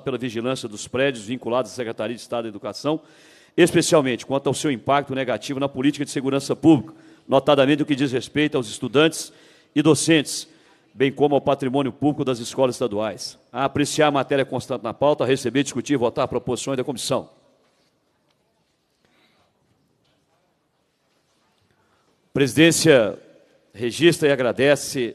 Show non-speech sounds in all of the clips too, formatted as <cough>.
pela vigilância dos prédios vinculados à Secretaria de Estado da Educação, especialmente quanto ao seu impacto negativo na política de segurança pública, notadamente o que diz respeito aos estudantes e docentes, bem como ao patrimônio público das escolas estaduais. A apreciar a matéria constante na pauta, a receber, discutir e votar proposições da comissão. A presidência registra e agradece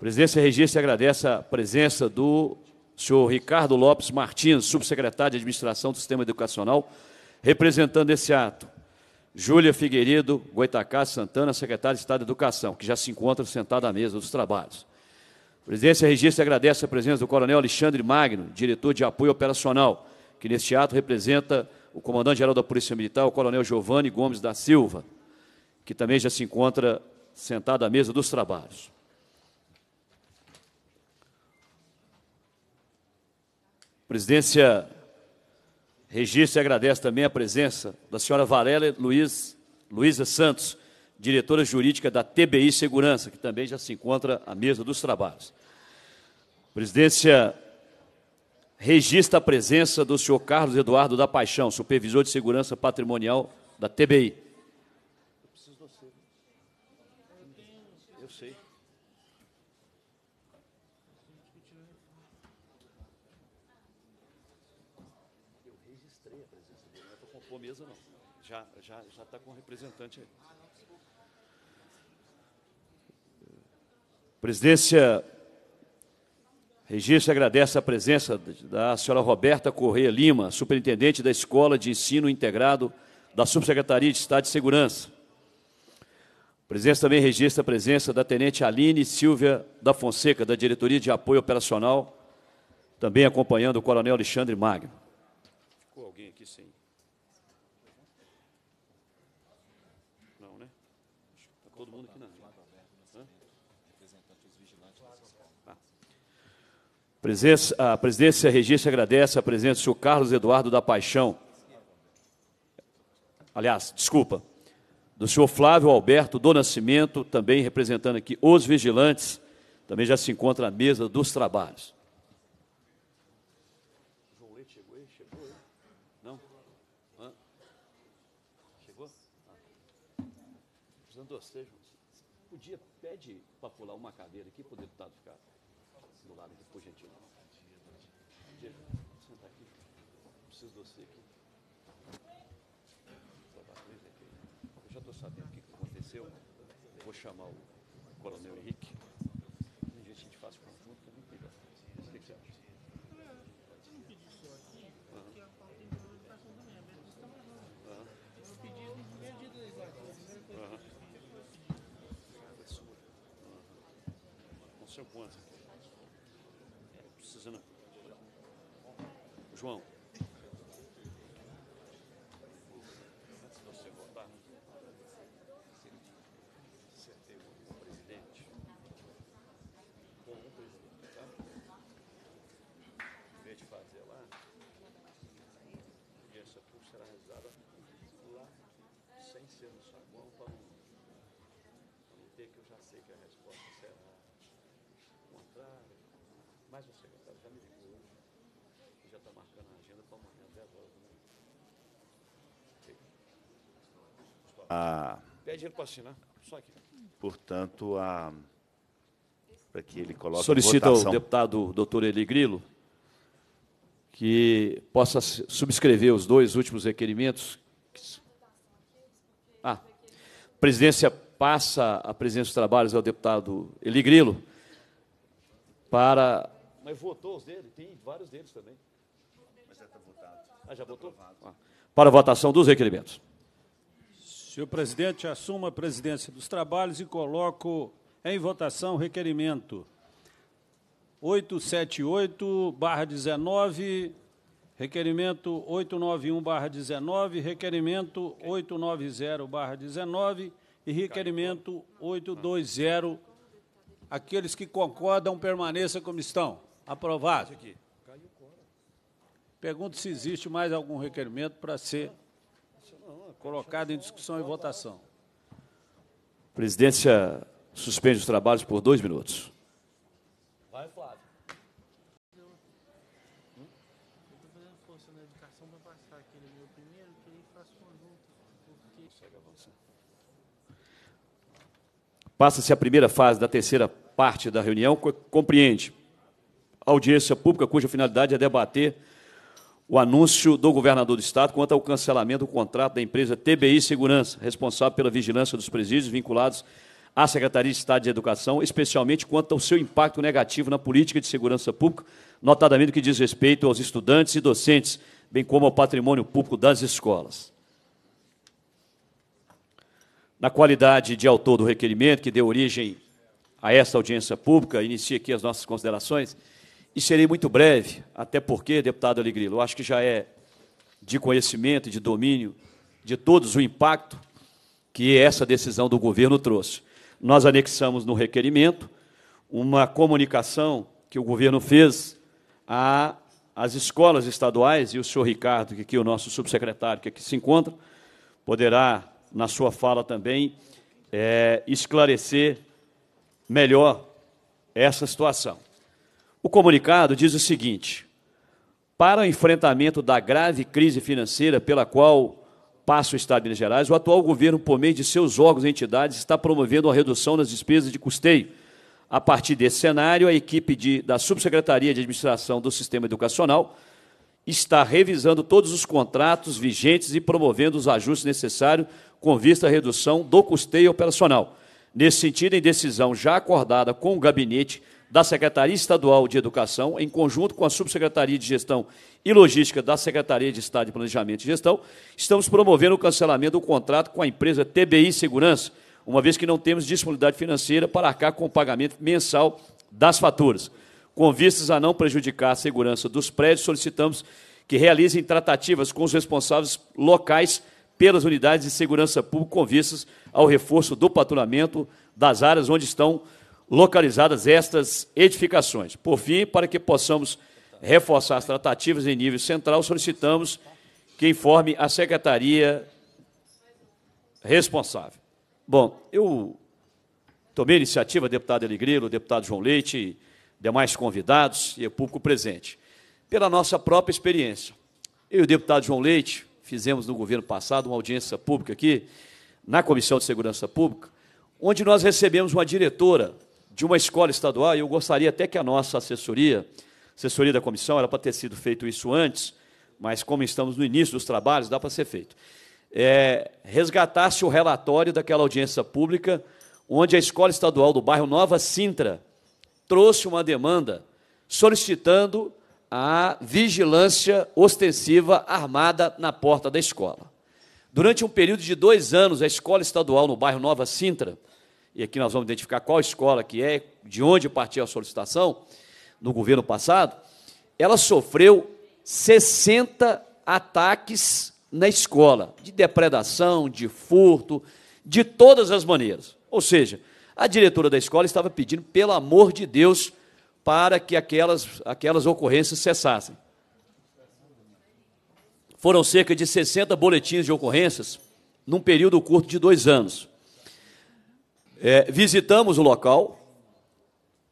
Presidência registra e agradece a presença do senhor Ricardo Lopes Martins, subsecretário de Administração do Sistema Educacional, representando esse ato. Júlia Figueiredo Goitacá Santana, secretária de Estado de Educação, que já se encontra sentada à mesa dos trabalhos. presidência registra e agradece a presença do coronel Alexandre Magno, diretor de apoio operacional, que neste ato representa o comandante-geral da Polícia Militar, o coronel Giovanni Gomes da Silva, que também já se encontra sentado à mesa dos trabalhos. presidência registra e agradece também a presença da senhora Varela Luiz, Luísa Santos, diretora jurídica da TBI Segurança, que também já se encontra à mesa dos trabalhos. Presidência registra a presença do senhor Carlos Eduardo da Paixão, supervisor de segurança patrimonial da TBI. já já está com o representante aí. Presidência Registro agradece a presença da senhora Roberta Correia Lima, superintendente da Escola de Ensino Integrado da Subsecretaria de Estado de Segurança. Presidência também registra a presença da tenente Aline Silvia da Fonseca, da Diretoria de Apoio Operacional, também acompanhando o coronel Alexandre Magno. Presença, a presidência Regista agradece a presença do senhor Carlos Eduardo da Paixão. Aliás, desculpa, do senhor Flávio Alberto do Nascimento, também representando aqui os vigilantes, também já se encontra na mesa dos trabalhos. João chegou aí? Chegou aí? Não? Chegou? Ah. Precisando de Podia, pede para pular uma cadeira aqui para o deputado chamar o coronel será rezada lá, sem ser no saguão, para não, ter que eu já sei que a resposta será contrária. Mas o secretário já me ligou hoje e já está marcando a agenda para amanhã, 10 horas da né? Ah. Pede ele para assinar, só aqui. Portanto, a para que ele coloque Solicita o deputado doutor Eli Grilo que possa subscrever os dois últimos requerimentos. Ah, a presidência passa a presidência dos trabalhos ao deputado Eli Grilo para... Mas votou os deles? Tem vários deles também. Mas já está votado. Ah, já votou? Ah. Para a votação dos requerimentos. Senhor presidente, assumo a presidência dos trabalhos e coloco em votação o requerimento 878-19, requerimento 891-19, requerimento 890-19 e requerimento 820. Aqueles que concordam, permaneçam como estão. Aprovado. Pergunto se existe mais algum requerimento para ser colocado em discussão e votação. Presidência suspende os trabalhos por dois minutos. Passa-se a primeira fase da terceira parte da reunião, compreende audiência pública cuja finalidade é debater o anúncio do governador do Estado quanto ao cancelamento do contrato da empresa TBI Segurança, responsável pela vigilância dos presídios vinculados à Secretaria de Estado de Educação, especialmente quanto ao seu impacto negativo na política de segurança pública, notadamente que diz respeito aos estudantes e docentes, bem como ao patrimônio público das escolas na qualidade de autor do requerimento que deu origem a esta audiência pública, inicie aqui as nossas considerações, e serei muito breve, até porque, deputado Alegrilo, eu acho que já é de conhecimento e de domínio de todos o impacto que essa decisão do governo trouxe. Nós anexamos no requerimento uma comunicação que o governo fez às escolas estaduais, e o senhor Ricardo, que aqui é o nosso subsecretário, que aqui se encontra, poderá na sua fala também, é, esclarecer melhor essa situação. O comunicado diz o seguinte: para o enfrentamento da grave crise financeira pela qual passa o Estado de Minas Gerais, o atual governo, por meio de seus órgãos e entidades, está promovendo a redução nas despesas de custeio. A partir desse cenário, a equipe de, da Subsecretaria de Administração do Sistema Educacional está revisando todos os contratos vigentes e promovendo os ajustes necessários com vista à redução do custeio operacional. Nesse sentido, em decisão já acordada com o gabinete da Secretaria Estadual de Educação, em conjunto com a Subsecretaria de Gestão e Logística da Secretaria de Estado de Planejamento e Gestão, estamos promovendo o cancelamento do contrato com a empresa TBI Segurança, uma vez que não temos disponibilidade financeira para arcar com o pagamento mensal das faturas. Com vistas a não prejudicar a segurança dos prédios, solicitamos que realizem tratativas com os responsáveis locais pelas unidades de segurança pública com vistas ao reforço do patrulhamento das áreas onde estão localizadas estas edificações. Por fim, para que possamos reforçar as tratativas em nível central, solicitamos que informe a secretaria responsável. Bom, eu tomei a iniciativa, deputado Eligrilo, deputado João Leite, demais convidados e o público presente. Pela nossa própria experiência, eu e o deputado João Leite fizemos no governo passado uma audiência pública aqui, na Comissão de Segurança Pública, onde nós recebemos uma diretora de uma escola estadual, e eu gostaria até que a nossa assessoria, assessoria da comissão, era para ter sido feito isso antes, mas como estamos no início dos trabalhos, dá para ser feito. É, resgatasse o relatório daquela audiência pública, onde a escola estadual do bairro Nova Sintra, trouxe uma demanda solicitando a vigilância ostensiva armada na porta da escola. Durante um período de dois anos, a escola estadual no bairro Nova Sintra, e aqui nós vamos identificar qual escola que é, de onde partiu a solicitação, no governo passado, ela sofreu 60 ataques na escola, de depredação, de furto, de todas as maneiras. Ou seja, a diretora da escola estava pedindo, pelo amor de Deus, para que aquelas, aquelas ocorrências cessassem. Foram cerca de 60 boletins de ocorrências num período curto de dois anos. É, visitamos o local,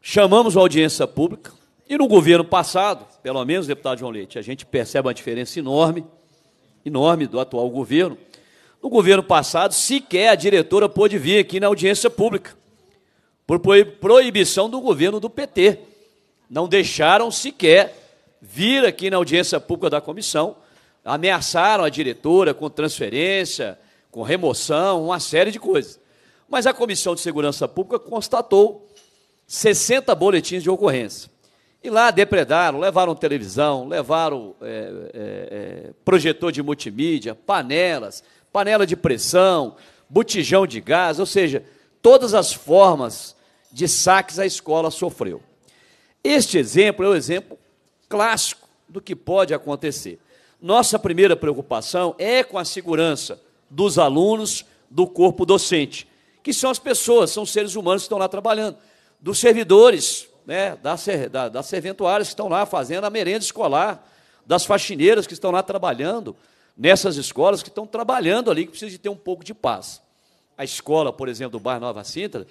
chamamos a audiência pública, e no governo passado, pelo menos, deputado João Leite, a gente percebe uma diferença enorme, enorme do atual governo. No governo passado, sequer a diretora pôde vir aqui na audiência pública por proibição do governo do PT. Não deixaram sequer vir aqui na audiência pública da comissão, ameaçaram a diretora com transferência, com remoção, uma série de coisas. Mas a Comissão de Segurança Pública constatou 60 boletins de ocorrência. E lá depredaram, levaram televisão, levaram é, é, projetor de multimídia, panelas, panela de pressão, botijão de gás, ou seja, todas as formas de saques a escola sofreu. Este exemplo é o um exemplo clássico do que pode acontecer. Nossa primeira preocupação é com a segurança dos alunos, do corpo docente, que são as pessoas, são seres humanos que estão lá trabalhando, dos servidores, né, das, da, das serventuárias que estão lá fazendo a merenda escolar, das faxineiras que estão lá trabalhando, nessas escolas que estão trabalhando ali, que precisam de ter um pouco de paz. A escola, por exemplo, do bairro Nova Sintra,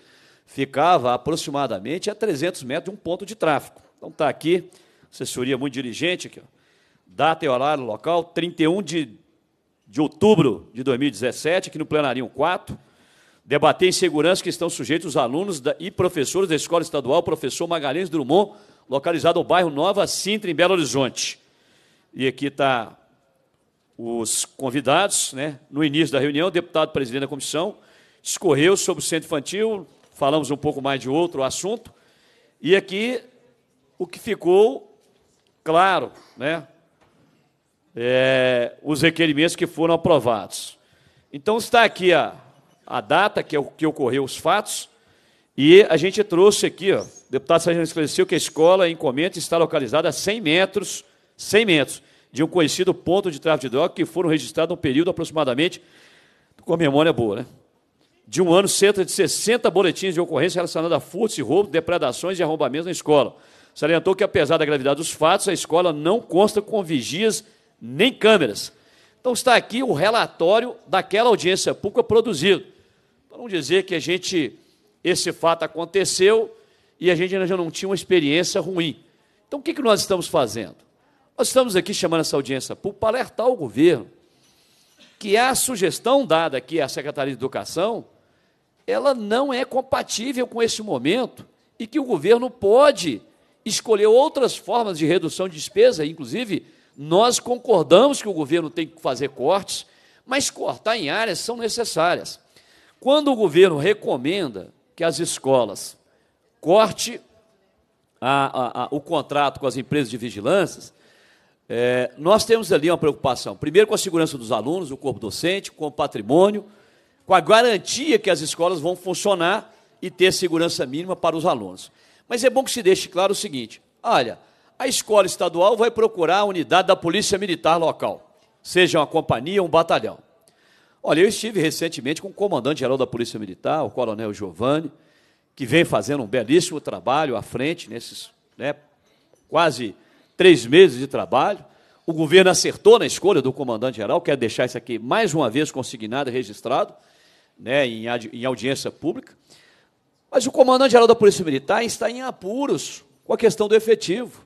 ficava aproximadamente a 300 metros de um ponto de tráfego. Então está aqui, assessoria muito dirigente, aqui, ó. data e horário local, 31 de, de outubro de 2017, aqui no Plenarinho 4, debater segurança que estão sujeitos os alunos da, e professores da Escola Estadual Professor Magalhães Drummond, localizado no bairro Nova Sintra, em Belo Horizonte. E aqui está os convidados, né? no início da reunião, o deputado presidente da comissão discorreu sobre o centro infantil, falamos um pouco mais de outro assunto, e aqui o que ficou claro, né? É, os requerimentos que foram aprovados. Então está aqui a, a data que, é o, que ocorreu os fatos, e a gente trouxe aqui, ó, o deputado Sargento esclareceu que a escola em Comenta está localizada a 100 metros, 100 metros, de um conhecido ponto de tráfico de drogas que foram registrados no período aproximadamente, com a memória boa, né? de um ano, cerca de 60 boletins de ocorrência relacionados a furtos e roubos, depredações e arrombamentos na escola. Salientou que, apesar da gravidade dos fatos, a escola não consta com vigias nem câmeras. Então está aqui o relatório daquela audiência pública produzido. Para não dizer que a gente, esse fato aconteceu e a gente ainda não tinha uma experiência ruim. Então o que, que nós estamos fazendo? Nós estamos aqui chamando essa audiência pública para alertar o governo que a sugestão dada aqui à Secretaria de Educação ela não é compatível com esse momento e que o governo pode escolher outras formas de redução de despesa, inclusive nós concordamos que o governo tem que fazer cortes, mas cortar em áreas são necessárias. Quando o governo recomenda que as escolas corte a, a, a, o contrato com as empresas de vigilância, é, eh, nós temos ali uma preocupação, primeiro com a segurança dos alunos, do corpo docente, com o patrimônio, com a garantia que as escolas vão funcionar e ter segurança mínima para os alunos. Mas é bom que se deixe claro o seguinte: olha, a escola estadual vai procurar a unidade da Polícia Militar local, seja uma companhia ou um batalhão. Olha, eu estive recentemente com o comandante-geral da Polícia Militar, o coronel Giovanni, que vem fazendo um belíssimo trabalho à frente nesses né, quase três meses de trabalho. O governo acertou na escolha do comandante-geral, quero deixar isso aqui mais uma vez consignado e registrado né, em, em audiência pública. Mas o comandante-geral da Polícia Militar está em apuros com a questão do efetivo.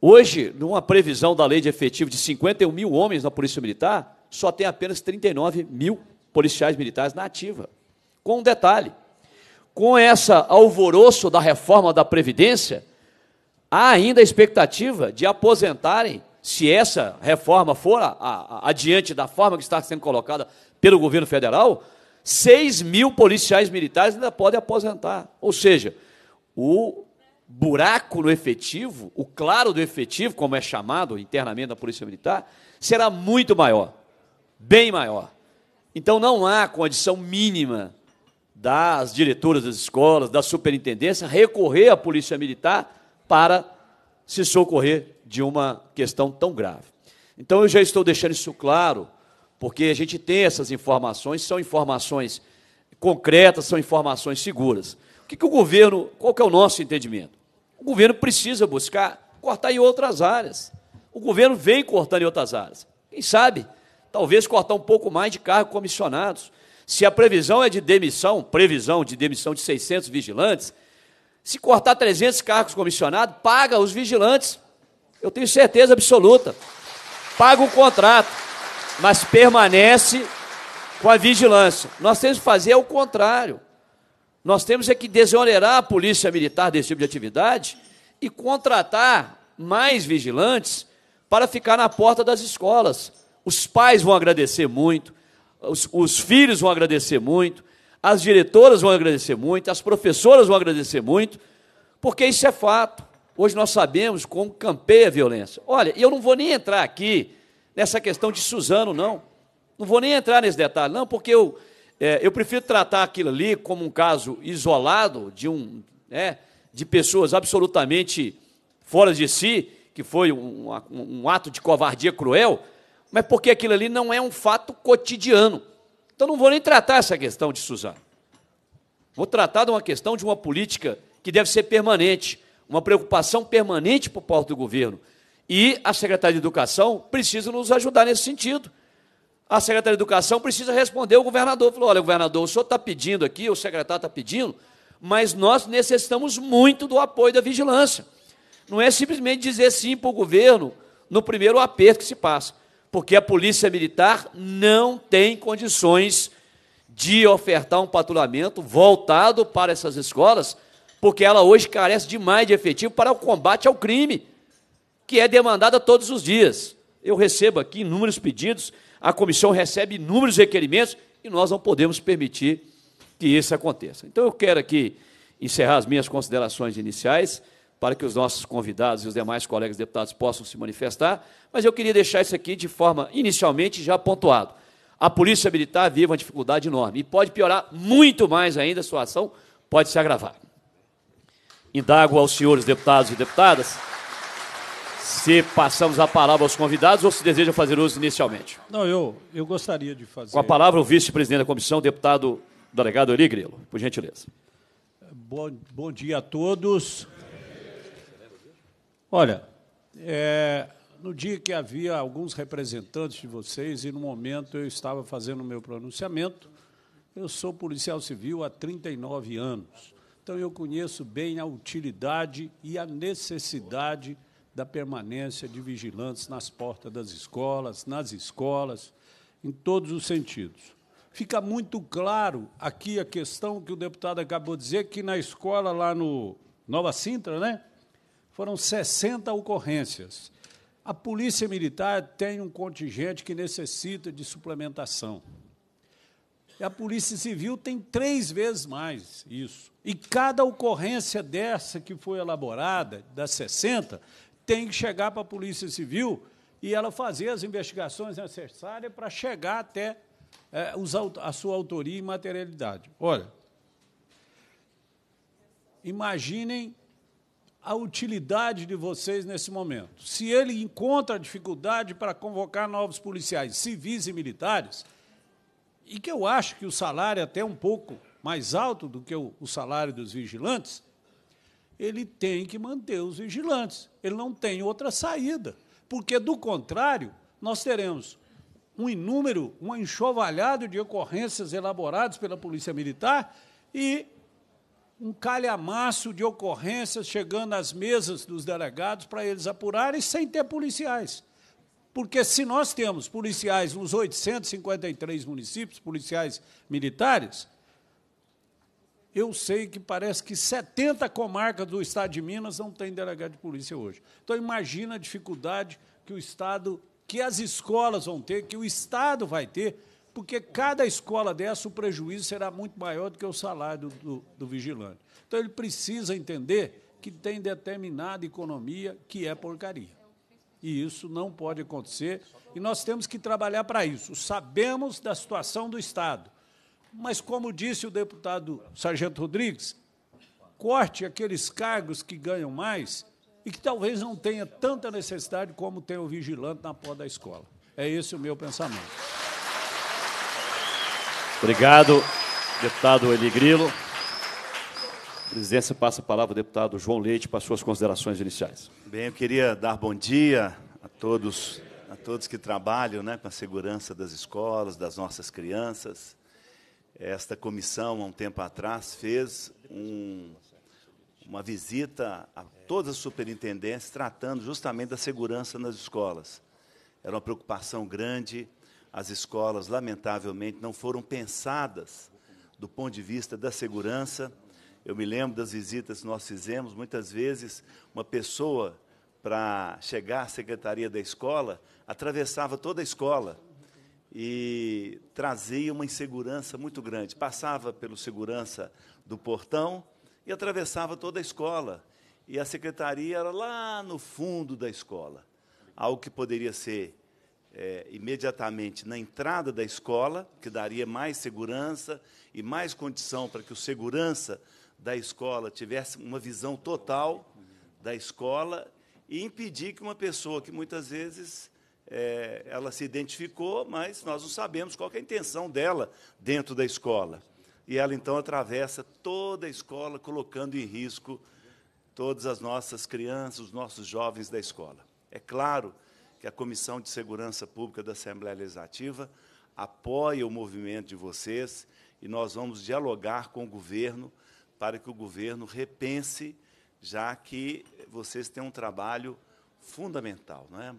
Hoje, numa previsão da lei de efetivo de 51 mil homens na Polícia Militar, só tem apenas 39 mil policiais militares na ativa. Com um detalhe: com essa alvoroço da reforma da Previdência, há ainda a expectativa de aposentarem, se essa reforma for a, a, adiante da forma que está sendo colocada pelo governo federal, 6 mil policiais militares ainda podem aposentar. Ou seja, o buraco no efetivo, o claro do efetivo, como é chamado internamente da Polícia Militar, será muito maior, bem maior. Então não há condição mínima das diretoras das escolas, da superintendência, recorrer à Polícia Militar para se socorrer de uma questão tão grave. Então eu já estou deixando isso claro porque a gente tem essas informações, são informações concretas, são informações seguras. O que, que o governo, qual que é o nosso entendimento? O governo precisa buscar cortar em outras áreas. O governo vem cortando em outras áreas. Quem sabe, talvez cortar um pouco mais de cargos comissionados. Se a previsão é de demissão, previsão de demissão de 600 vigilantes, se cortar 300 cargos comissionados, paga os vigilantes. Eu tenho certeza absoluta. Paga o contrato mas permanece com a vigilância. Nós temos que fazer o contrário. Nós temos é que desonerar a polícia militar desse tipo de atividade e contratar mais vigilantes para ficar na porta das escolas. Os pais vão agradecer muito, os, os filhos vão agradecer muito, as diretoras vão agradecer muito, as professoras vão agradecer muito, porque isso é fato. Hoje nós sabemos como campeia a violência. Olha, eu não vou nem entrar aqui nessa questão de Suzano, não. Não vou nem entrar nesse detalhe, não, porque eu, é, eu prefiro tratar aquilo ali como um caso isolado de um, né, de pessoas absolutamente fora de si, que foi um, um, um ato de covardia cruel, mas porque aquilo ali não é um fato cotidiano. Então não vou nem tratar essa questão de Suzano. Vou tratar de uma questão de uma política que deve ser permanente, uma preocupação permanente por parte do governo, e a Secretaria de Educação precisa nos ajudar nesse sentido. A Secretaria de Educação precisa responder ao governador. Falou: olha, governador, o senhor está pedindo aqui, o secretário está pedindo, mas nós necessitamos muito do apoio da vigilância. Não é simplesmente dizer sim para o governo no primeiro aperto que se passa, porque a Polícia Militar não tem condições de ofertar um patrulhamento voltado para essas escolas, porque ela hoje carece demais de efetivo para o combate ao crime que é demandada todos os dias. Eu recebo aqui inúmeros pedidos, a comissão recebe inúmeros requerimentos e nós não podemos permitir que isso aconteça. Então eu quero aqui encerrar as minhas considerações iniciais para que os nossos convidados e os demais colegas deputados possam se manifestar, mas eu queria deixar isso aqui de forma inicialmente já pontuado. A Polícia Militar vive uma dificuldade enorme e pode piorar muito mais ainda a situação, pode se agravar. Indago aos senhores deputados e deputadas se passamos a palavra aos convidados ou se deseja fazer uso inicialmente. Não, eu, eu gostaria de fazer. Com a palavra, o vice-presidente da comissão, deputado delegado Eli Grilo, por gentileza. Bom, bom dia a todos. Olha, é, no dia que havia alguns representantes de vocês e no momento eu estava fazendo o meu pronunciamento, eu sou policial civil há 39 anos. Então eu conheço bem a utilidade e a necessidade da permanência de vigilantes nas portas das escolas, nas escolas, em todos os sentidos. Fica muito claro aqui a questão que o deputado acabou de dizer, que na escola lá no Nova Sintra, né, foram 60 ocorrências. A Polícia Militar tem um contingente que necessita de suplementação. E a Polícia Civil tem três vezes mais isso. E cada ocorrência dessa que foi elaborada, das 60, tem que chegar para a Polícia Civil e ela fazer as investigações necessárias para chegar até é, os, a sua autoria e materialidade. Olha, imaginem a utilidade de vocês nesse momento. Se ele encontra dificuldade para convocar novos policiais civis e militares, e que eu acho que o salário é até um pouco mais alto do que o, o salário dos vigilantes, ele tem que manter os vigilantes. Ele não tem outra saída, porque, do contrário, nós teremos um inúmero, um enxovalhado de ocorrências elaboradas pela Polícia Militar e um calhamaço de ocorrências chegando às mesas dos delegados para eles apurarem sem ter policiais. Porque se nós temos policiais nos 853 municípios, policiais militares, eu sei que parece que 70 comarcas do estado de Minas não têm delegado de polícia hoje. Então, imagina a dificuldade que o Estado, que as escolas vão ter, que o Estado vai ter, porque cada escola dessa, o prejuízo será muito maior do que o salário do, do vigilante. Então, ele precisa entender que tem determinada economia que é porcaria. E isso não pode acontecer. E nós temos que trabalhar para isso. Sabemos da situação do Estado. Mas, como disse o deputado Sargento Rodrigues, corte aqueles cargos que ganham mais e que talvez não tenha tanta necessidade como tem o vigilante na porta da escola. É esse o meu pensamento. Obrigado, deputado Eli Grilo. A presidência passa a palavra ao deputado João Leite para suas considerações iniciais. Bem, eu queria dar bom dia a todos, a todos que trabalham né, com a segurança das escolas, das nossas crianças. Esta comissão, há um tempo atrás, fez um, uma visita a todas as superintendências tratando justamente da segurança nas escolas. Era uma preocupação grande, as escolas, lamentavelmente, não foram pensadas do ponto de vista da segurança. Eu me lembro das visitas que nós fizemos, muitas vezes, uma pessoa, para chegar à secretaria da escola, atravessava toda a escola e trazia uma insegurança muito grande. Passava pelo segurança do portão e atravessava toda a escola. E a secretaria era lá no fundo da escola. Algo que poderia ser é, imediatamente na entrada da escola, que daria mais segurança e mais condição para que o segurança da escola tivesse uma visão total da escola e impedir que uma pessoa que muitas vezes é, ela se identificou, mas nós não sabemos qual é a intenção dela dentro da escola. E ela então atravessa toda a escola, colocando em risco todas as nossas crianças, os nossos jovens da escola. É claro que a Comissão de Segurança Pública da Assembleia Legislativa apoia o movimento de vocês e nós vamos dialogar com o governo para que o governo repense, já que vocês têm um trabalho fundamental, não é?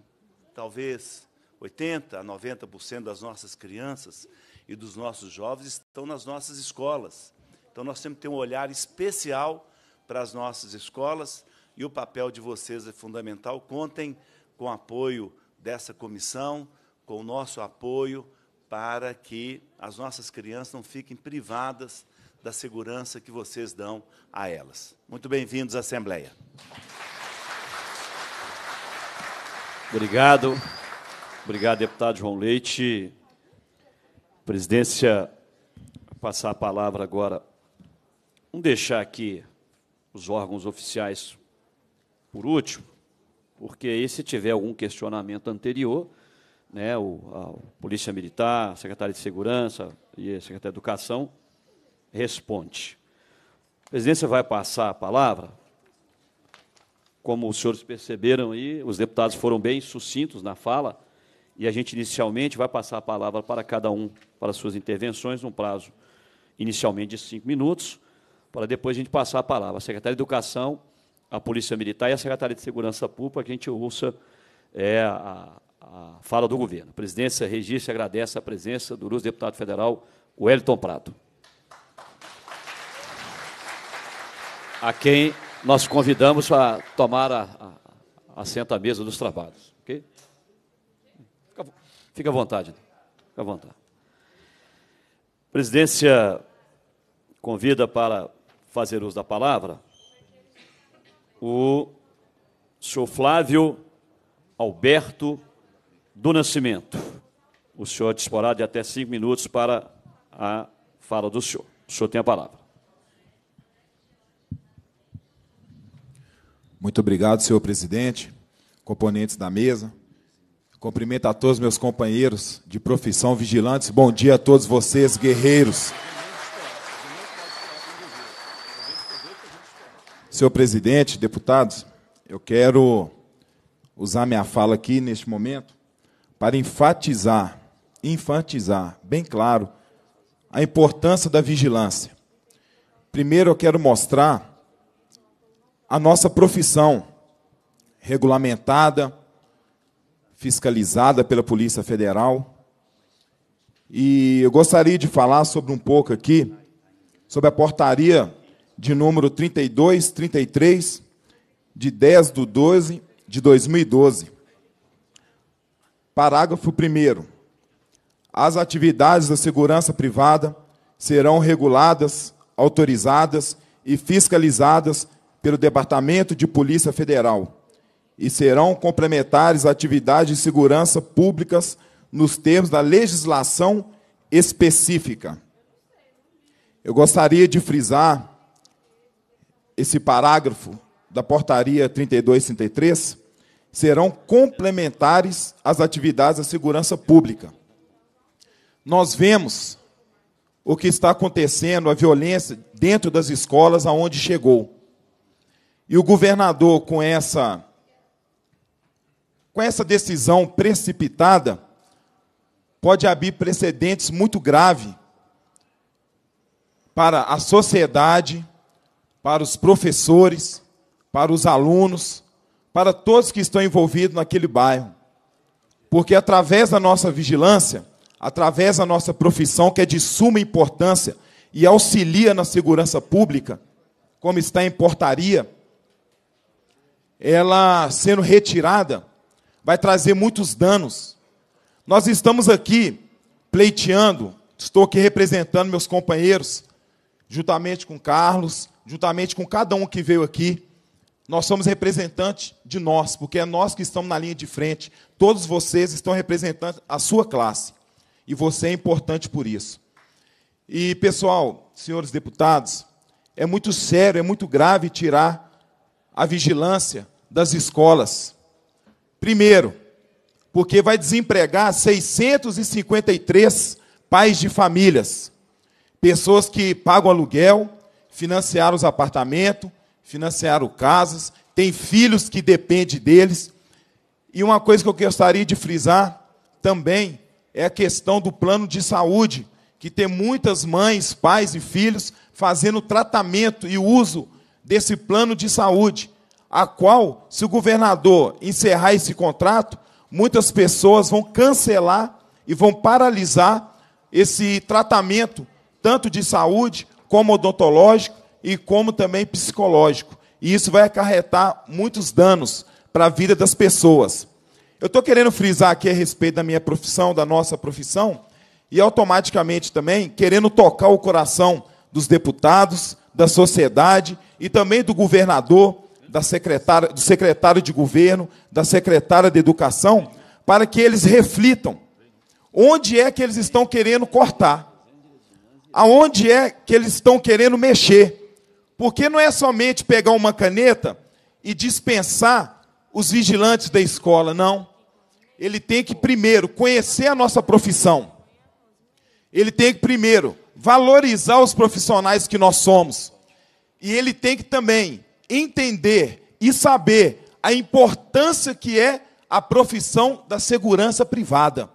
talvez 80 a 90% das nossas crianças e dos nossos jovens estão nas nossas escolas. Então nós temos que ter um olhar especial para as nossas escolas e o papel de vocês é fundamental. Contem com o apoio dessa comissão, com o nosso apoio para que as nossas crianças não fiquem privadas da segurança que vocês dão a elas. Muito bem-vindos à Assembleia. Obrigado. Obrigado, deputado João Leite. Presidência, vou passar a palavra agora. Vamos deixar aqui os órgãos oficiais por último, porque aí, se tiver algum questionamento anterior, né, o, a Polícia Militar, a Secretaria de Segurança e a Secretaria de Educação responde. A presidência vai passar a palavra como os senhores perceberam aí, os deputados foram bem sucintos na fala, e a gente inicialmente vai passar a palavra para cada um, para suas intervenções, num prazo inicialmente de cinco minutos, para depois a gente passar a palavra à Secretaria de Educação, à Polícia Militar e à Secretaria de Segurança Pública, que a gente ouça é, a, a, fala do governo. A presidência registra e agradece a presença do Luz deputado federal Wellington Prado. A quem nós convidamos a tomar a, a, assento à mesa dos trabalhos, ok? Fica, fica à vontade, fica à vontade. A presidência convida para fazer uso da palavra o senhor Flávio Alberto do Nascimento. O senhor disporá de até cinco minutos para a fala do senhor. O senhor tem a palavra. Muito obrigado, senhor presidente, componentes da mesa. Cumprimento a todos meus companheiros de profissão vigilantes. Bom dia a todos vocês, guerreiros. Senhor presidente, deputados, eu quero usar minha fala aqui neste momento para enfatizar, enfatizar bem claro a importância da vigilância. Primeiro eu quero mostrar a nossa profissão, regulamentada, fiscalizada pela Polícia Federal. E eu gostaria de falar sobre um pouco aqui, sobre a portaria de número 32, 33, de 10 do 12 de 2012. Parágrafo 1. As atividades da segurança privada serão reguladas, autorizadas e fiscalizadas pelo Departamento de Polícia Federal e serão complementares atividades de segurança públicas nos termos da legislação específica. Eu gostaria de frisar esse parágrafo da portaria 3233 serão complementares às atividades da segurança pública. Nós vemos o que está acontecendo, a violência dentro das escolas aonde chegou. E o governador, com essa, com essa decisão precipitada, pode abrir precedentes muito graves para a sociedade, para os professores, para os alunos, para todos que estão envolvidos naquele bairro. Porque através da nossa vigilância, através da nossa profissão, que é de suma importância e auxilia na segurança pública, como está em portaria ela sendo retirada, vai trazer muitos danos. Nós estamos aqui pleiteando, estou aqui representando meus companheiros, juntamente com Carlos, juntamente com cada um que veio aqui. Nós somos representantes de nós, porque é nós que estamos na linha de frente. Todos vocês estão representando a sua classe. E você é importante por isso. E, pessoal, senhores deputados, é muito sério, é muito grave tirar a vigilância das escolas. Primeiro, porque vai desempregar 653 pais de famílias, pessoas que pagam aluguel, financiaram os apartamentos, financiaram casas, têm filhos que dependem deles. E uma coisa que eu gostaria de frisar também é a questão do plano de saúde, que tem muitas mães, pais e filhos fazendo tratamento e uso desse plano de saúde, a qual, se o governador encerrar esse contrato, muitas pessoas vão cancelar e vão paralisar esse tratamento, tanto de saúde, como odontológico e como também psicológico. E isso vai acarretar muitos danos para a vida das pessoas. Eu estou querendo frisar aqui a respeito da minha profissão, da nossa profissão, e automaticamente também querendo tocar o coração dos deputados, da sociedade e também do governador, da secretária, do secretário de governo, da secretária de educação, para que eles reflitam onde é que eles estão querendo cortar, aonde é que eles estão querendo mexer. Porque não é somente pegar uma caneta e dispensar os vigilantes da escola, não. Ele tem que primeiro conhecer a nossa profissão. Ele tem que primeiro valorizar os profissionais que nós somos. E ele tem que também entender e saber a importância que é a profissão da segurança privada.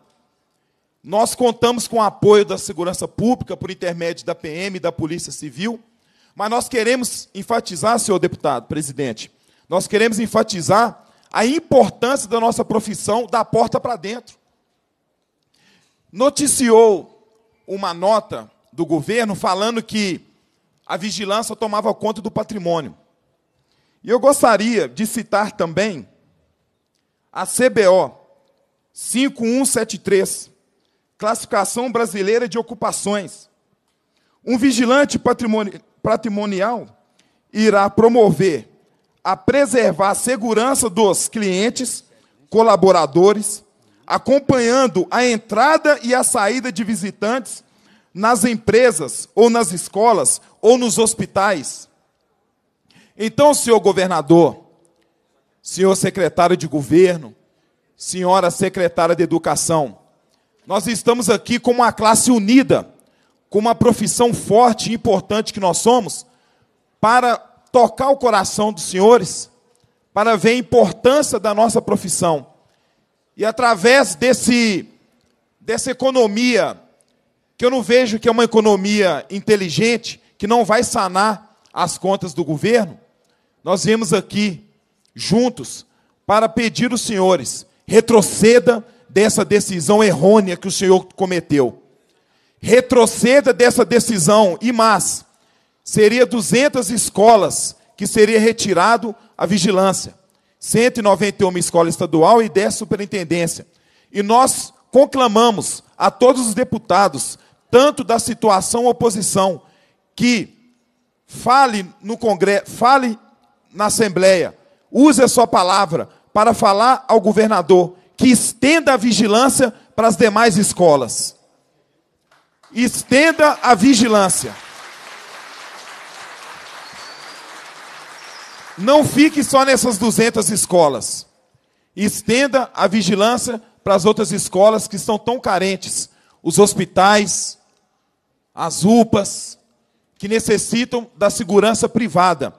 Nós contamos com o apoio da segurança pública por intermédio da PM e da Polícia Civil, mas nós queremos enfatizar, senhor deputado, presidente, nós queremos enfatizar a importância da nossa profissão da porta para dentro. Noticiou uma nota do governo falando que a vigilância tomava conta do patrimônio. E eu gostaria de citar também a CBO 5173, Classificação Brasileira de Ocupações. Um vigilante patrimonial irá promover a preservar a segurança dos clientes, colaboradores, acompanhando a entrada e a saída de visitantes nas empresas, ou nas escolas, ou nos hospitais. Então, senhor governador, senhor secretário de governo, senhora secretária de educação, nós estamos aqui como uma classe unida, com uma profissão forte e importante que nós somos, para tocar o coração dos senhores, para ver a importância da nossa profissão. E através desse, dessa economia que eu não vejo que é uma economia inteligente que não vai sanar as contas do governo, nós viemos aqui juntos para pedir os senhores retroceda dessa decisão errônea que o senhor cometeu. Retroceda dessa decisão e mais seria 200 escolas que seria retirado a vigilância, 191 escola estadual e 10 superintendência. E nós conclamamos a todos os deputados tanto da situação oposição, que fale no Congresso, fale na Assembleia, use a sua palavra para falar ao governador que estenda a vigilância para as demais escolas. Estenda a vigilância. Não fique só nessas 200 escolas. Estenda a vigilância para as outras escolas que estão tão carentes os hospitais, as UPAs, que necessitam da segurança privada.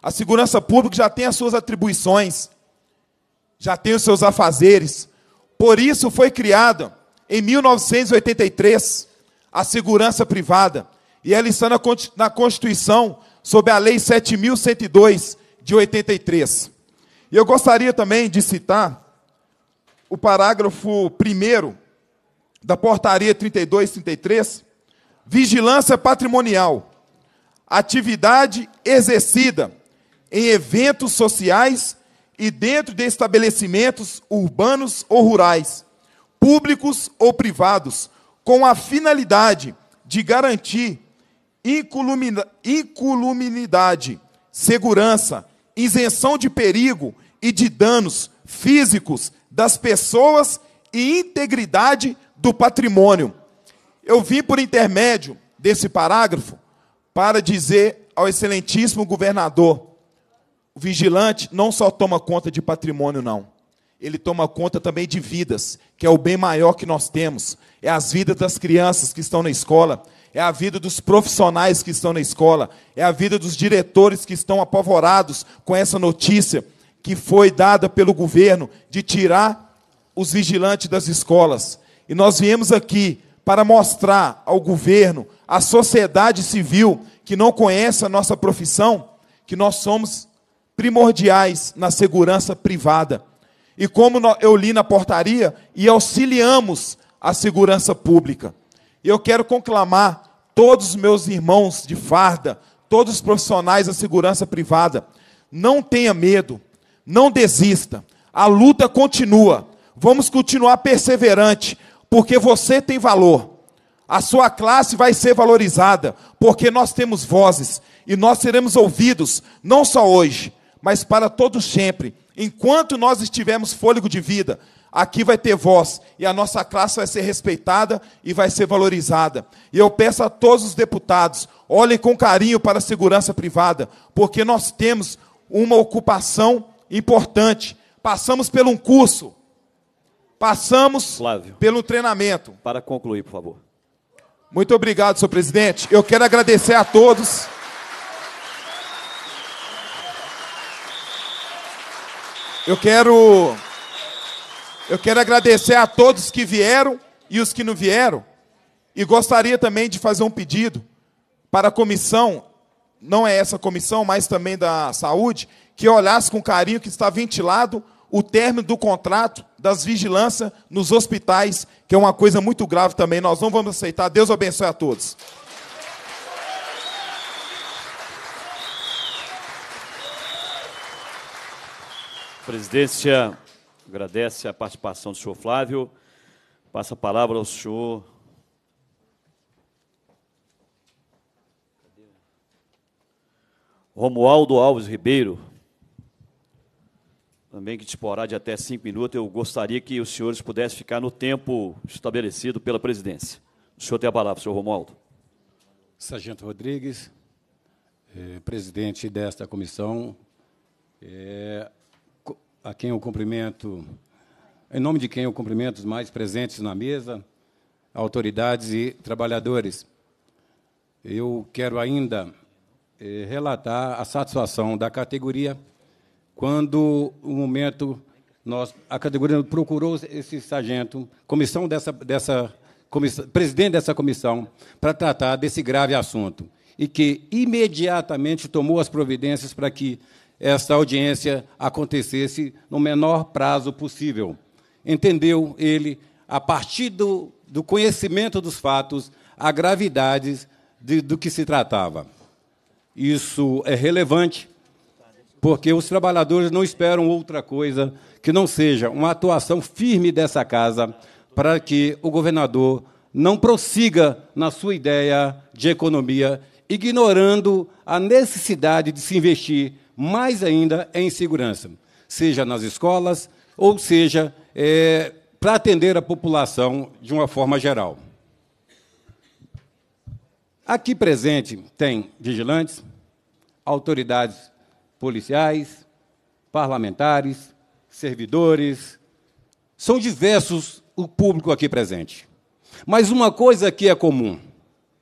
A segurança pública já tem as suas atribuições, já tem os seus afazeres. Por isso foi criada, em 1983, a segurança privada. E ela está na Constituição, sob a Lei 7.102, de 83. E eu gostaria também de citar o parágrafo 1 da Portaria 3233, vigilância patrimonial, atividade exercida em eventos sociais e dentro de estabelecimentos urbanos ou rurais, públicos ou privados, com a finalidade de garantir incolumidade, segurança, isenção de perigo e de danos físicos das pessoas e integridade do patrimônio, eu vim por intermédio desse parágrafo para dizer ao excelentíssimo governador: o vigilante não só toma conta de patrimônio, não. Ele toma conta também de vidas, que é o bem maior que nós temos. É as vidas das crianças que estão na escola, é a vida dos profissionais que estão na escola, é a vida dos diretores que estão apavorados com essa notícia que foi dada pelo governo de tirar os vigilantes das escolas. E nós viemos aqui para mostrar ao governo, à sociedade civil que não conhece a nossa profissão, que nós somos primordiais na segurança privada. E como eu li na portaria, e auxiliamos a segurança pública. Eu quero conclamar todos os meus irmãos de farda, todos os profissionais da segurança privada, não tenha medo, não desista. A luta continua. Vamos continuar perseverante, porque você tem valor. A sua classe vai ser valorizada, porque nós temos vozes e nós seremos ouvidos, não só hoje, mas para todos sempre. Enquanto nós estivermos fôlego de vida, aqui vai ter voz e a nossa classe vai ser respeitada e vai ser valorizada. E eu peço a todos os deputados, olhem com carinho para a segurança privada, porque nós temos uma ocupação importante. Passamos por um curso, Passamos Flávio, pelo treinamento. Para concluir, por favor. Muito obrigado, senhor presidente. Eu quero agradecer a todos. Eu quero eu quero agradecer a todos que vieram e os que não vieram. E gostaria também de fazer um pedido para a comissão, não é essa comissão, mas também da saúde, que olhasse com carinho que está ventilado o término do contrato das vigilâncias nos hospitais, que é uma coisa muito grave também. Nós não vamos aceitar. Deus abençoe a todos. Presidência agradece a participação do senhor Flávio. Passa a palavra ao senhor Romualdo Alves Ribeiro também que disporá de até cinco minutos, eu gostaria que os senhores pudessem ficar no tempo estabelecido pela presidência. O senhor tem a palavra, senhor Romualdo. Sargento Rodrigues, eh, presidente desta comissão, eh, a quem eu cumprimento, em nome de quem eu cumprimento os mais presentes na mesa, autoridades e trabalhadores. Eu quero ainda eh, relatar a satisfação da categoria quando o momento nós a categoria procurou esse sargento, comissão dessa dessa comissão, presidente dessa comissão para tratar desse grave assunto e que imediatamente tomou as providências para que esta audiência acontecesse no menor prazo possível. Entendeu ele a partir do, do conhecimento dos fatos a gravidade de, do que se tratava. Isso é relevante porque os trabalhadores não esperam outra coisa que não seja uma atuação firme dessa casa para que o governador não prossiga na sua ideia de economia, ignorando a necessidade de se investir mais ainda em segurança, seja nas escolas ou seja é, para atender a população de uma forma geral. Aqui presente tem vigilantes, autoridades policiais, parlamentares, servidores. São diversos o público aqui presente. Mas uma coisa que é comum: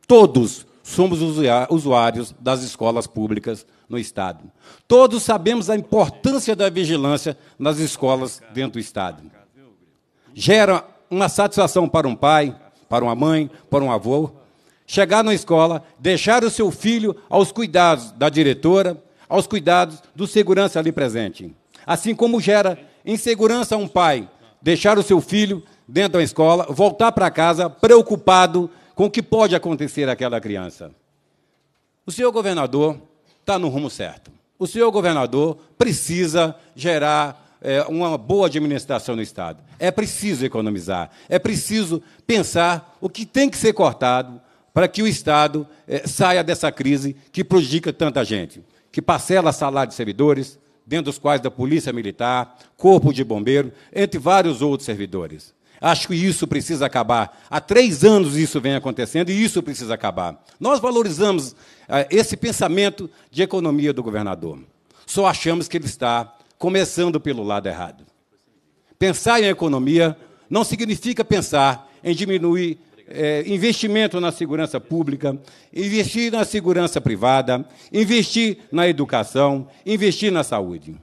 todos somos usuários das escolas públicas no Estado. Todos sabemos a importância da vigilância nas escolas dentro do Estado. Gera uma satisfação para um pai, para uma mãe, para um avô, chegar na escola, deixar o seu filho aos cuidados da diretora, aos cuidados do segurança ali presente. Assim como gera insegurança um pai deixar o seu filho dentro da escola, voltar para casa preocupado com o que pode acontecer àquela criança. O senhor governador está no rumo certo. O senhor governador precisa gerar é, uma boa administração no Estado. É preciso economizar, é preciso pensar o que tem que ser cortado para que o Estado é, saia dessa crise que prejudica tanta gente que parcela salário de servidores, dentro dos quais da Polícia Militar, Corpo de Bombeiro, entre vários outros servidores. Acho que isso precisa acabar. Há três anos isso vem acontecendo e isso precisa acabar. Nós valorizamos eh, esse pensamento de economia do governador. Só achamos que ele está começando pelo lado errado. Pensar em economia não significa pensar em diminuir é, investimento na segurança pública, investir na segurança privada, investir na educação, investir na saúde.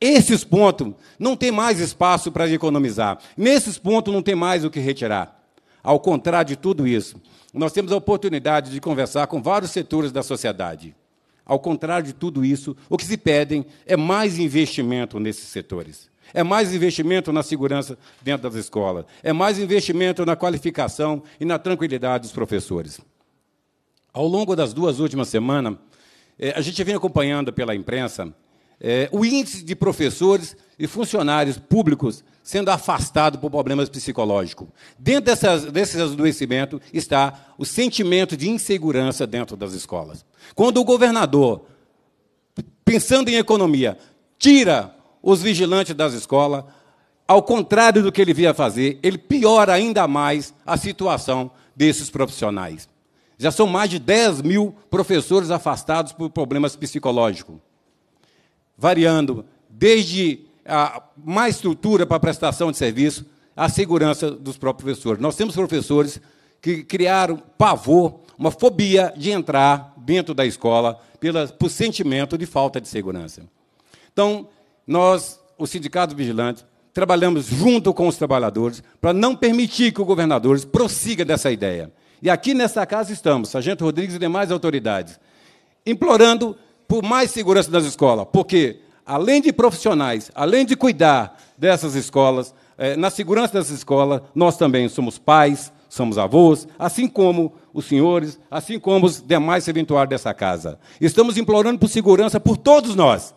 Esses pontos não tem mais espaço para economizar. Nesses pontos não tem mais o que retirar. Ao contrário de tudo isso, nós temos a oportunidade de conversar com vários setores da sociedade. Ao contrário de tudo isso, o que se pedem é mais investimento nesses setores. É mais investimento na segurança dentro das escolas. É mais investimento na qualificação e na tranquilidade dos professores. Ao longo das duas últimas semanas, eh, a gente vem acompanhando pela imprensa eh, o índice de professores e funcionários públicos sendo afastado por problemas psicológicos. Dentro dessas, desses adoecimentos está o sentimento de insegurança dentro das escolas. Quando o governador, pensando em economia, tira os vigilantes das escolas. Ao contrário do que ele via fazer, ele piora ainda mais a situação desses profissionais. Já são mais de 10 mil professores afastados por problemas psicológicos, variando desde a mais estrutura para prestação de serviço à segurança dos próprios professores. Nós temos professores que criaram pavor, uma fobia de entrar dentro da escola pela, por sentimento de falta de segurança. Então, nós, o Sindicato Vigilante, trabalhamos junto com os trabalhadores para não permitir que o governador prossiga dessa ideia. E aqui nessa casa estamos, Sargento Rodrigues e demais autoridades, implorando por mais segurança nas escolas, porque além de profissionais, além de cuidar dessas escolas, eh, na segurança dessas escolas, nós também somos pais, somos avós, assim como os senhores, assim como os demais eventuais dessa casa. Estamos implorando por segurança por todos nós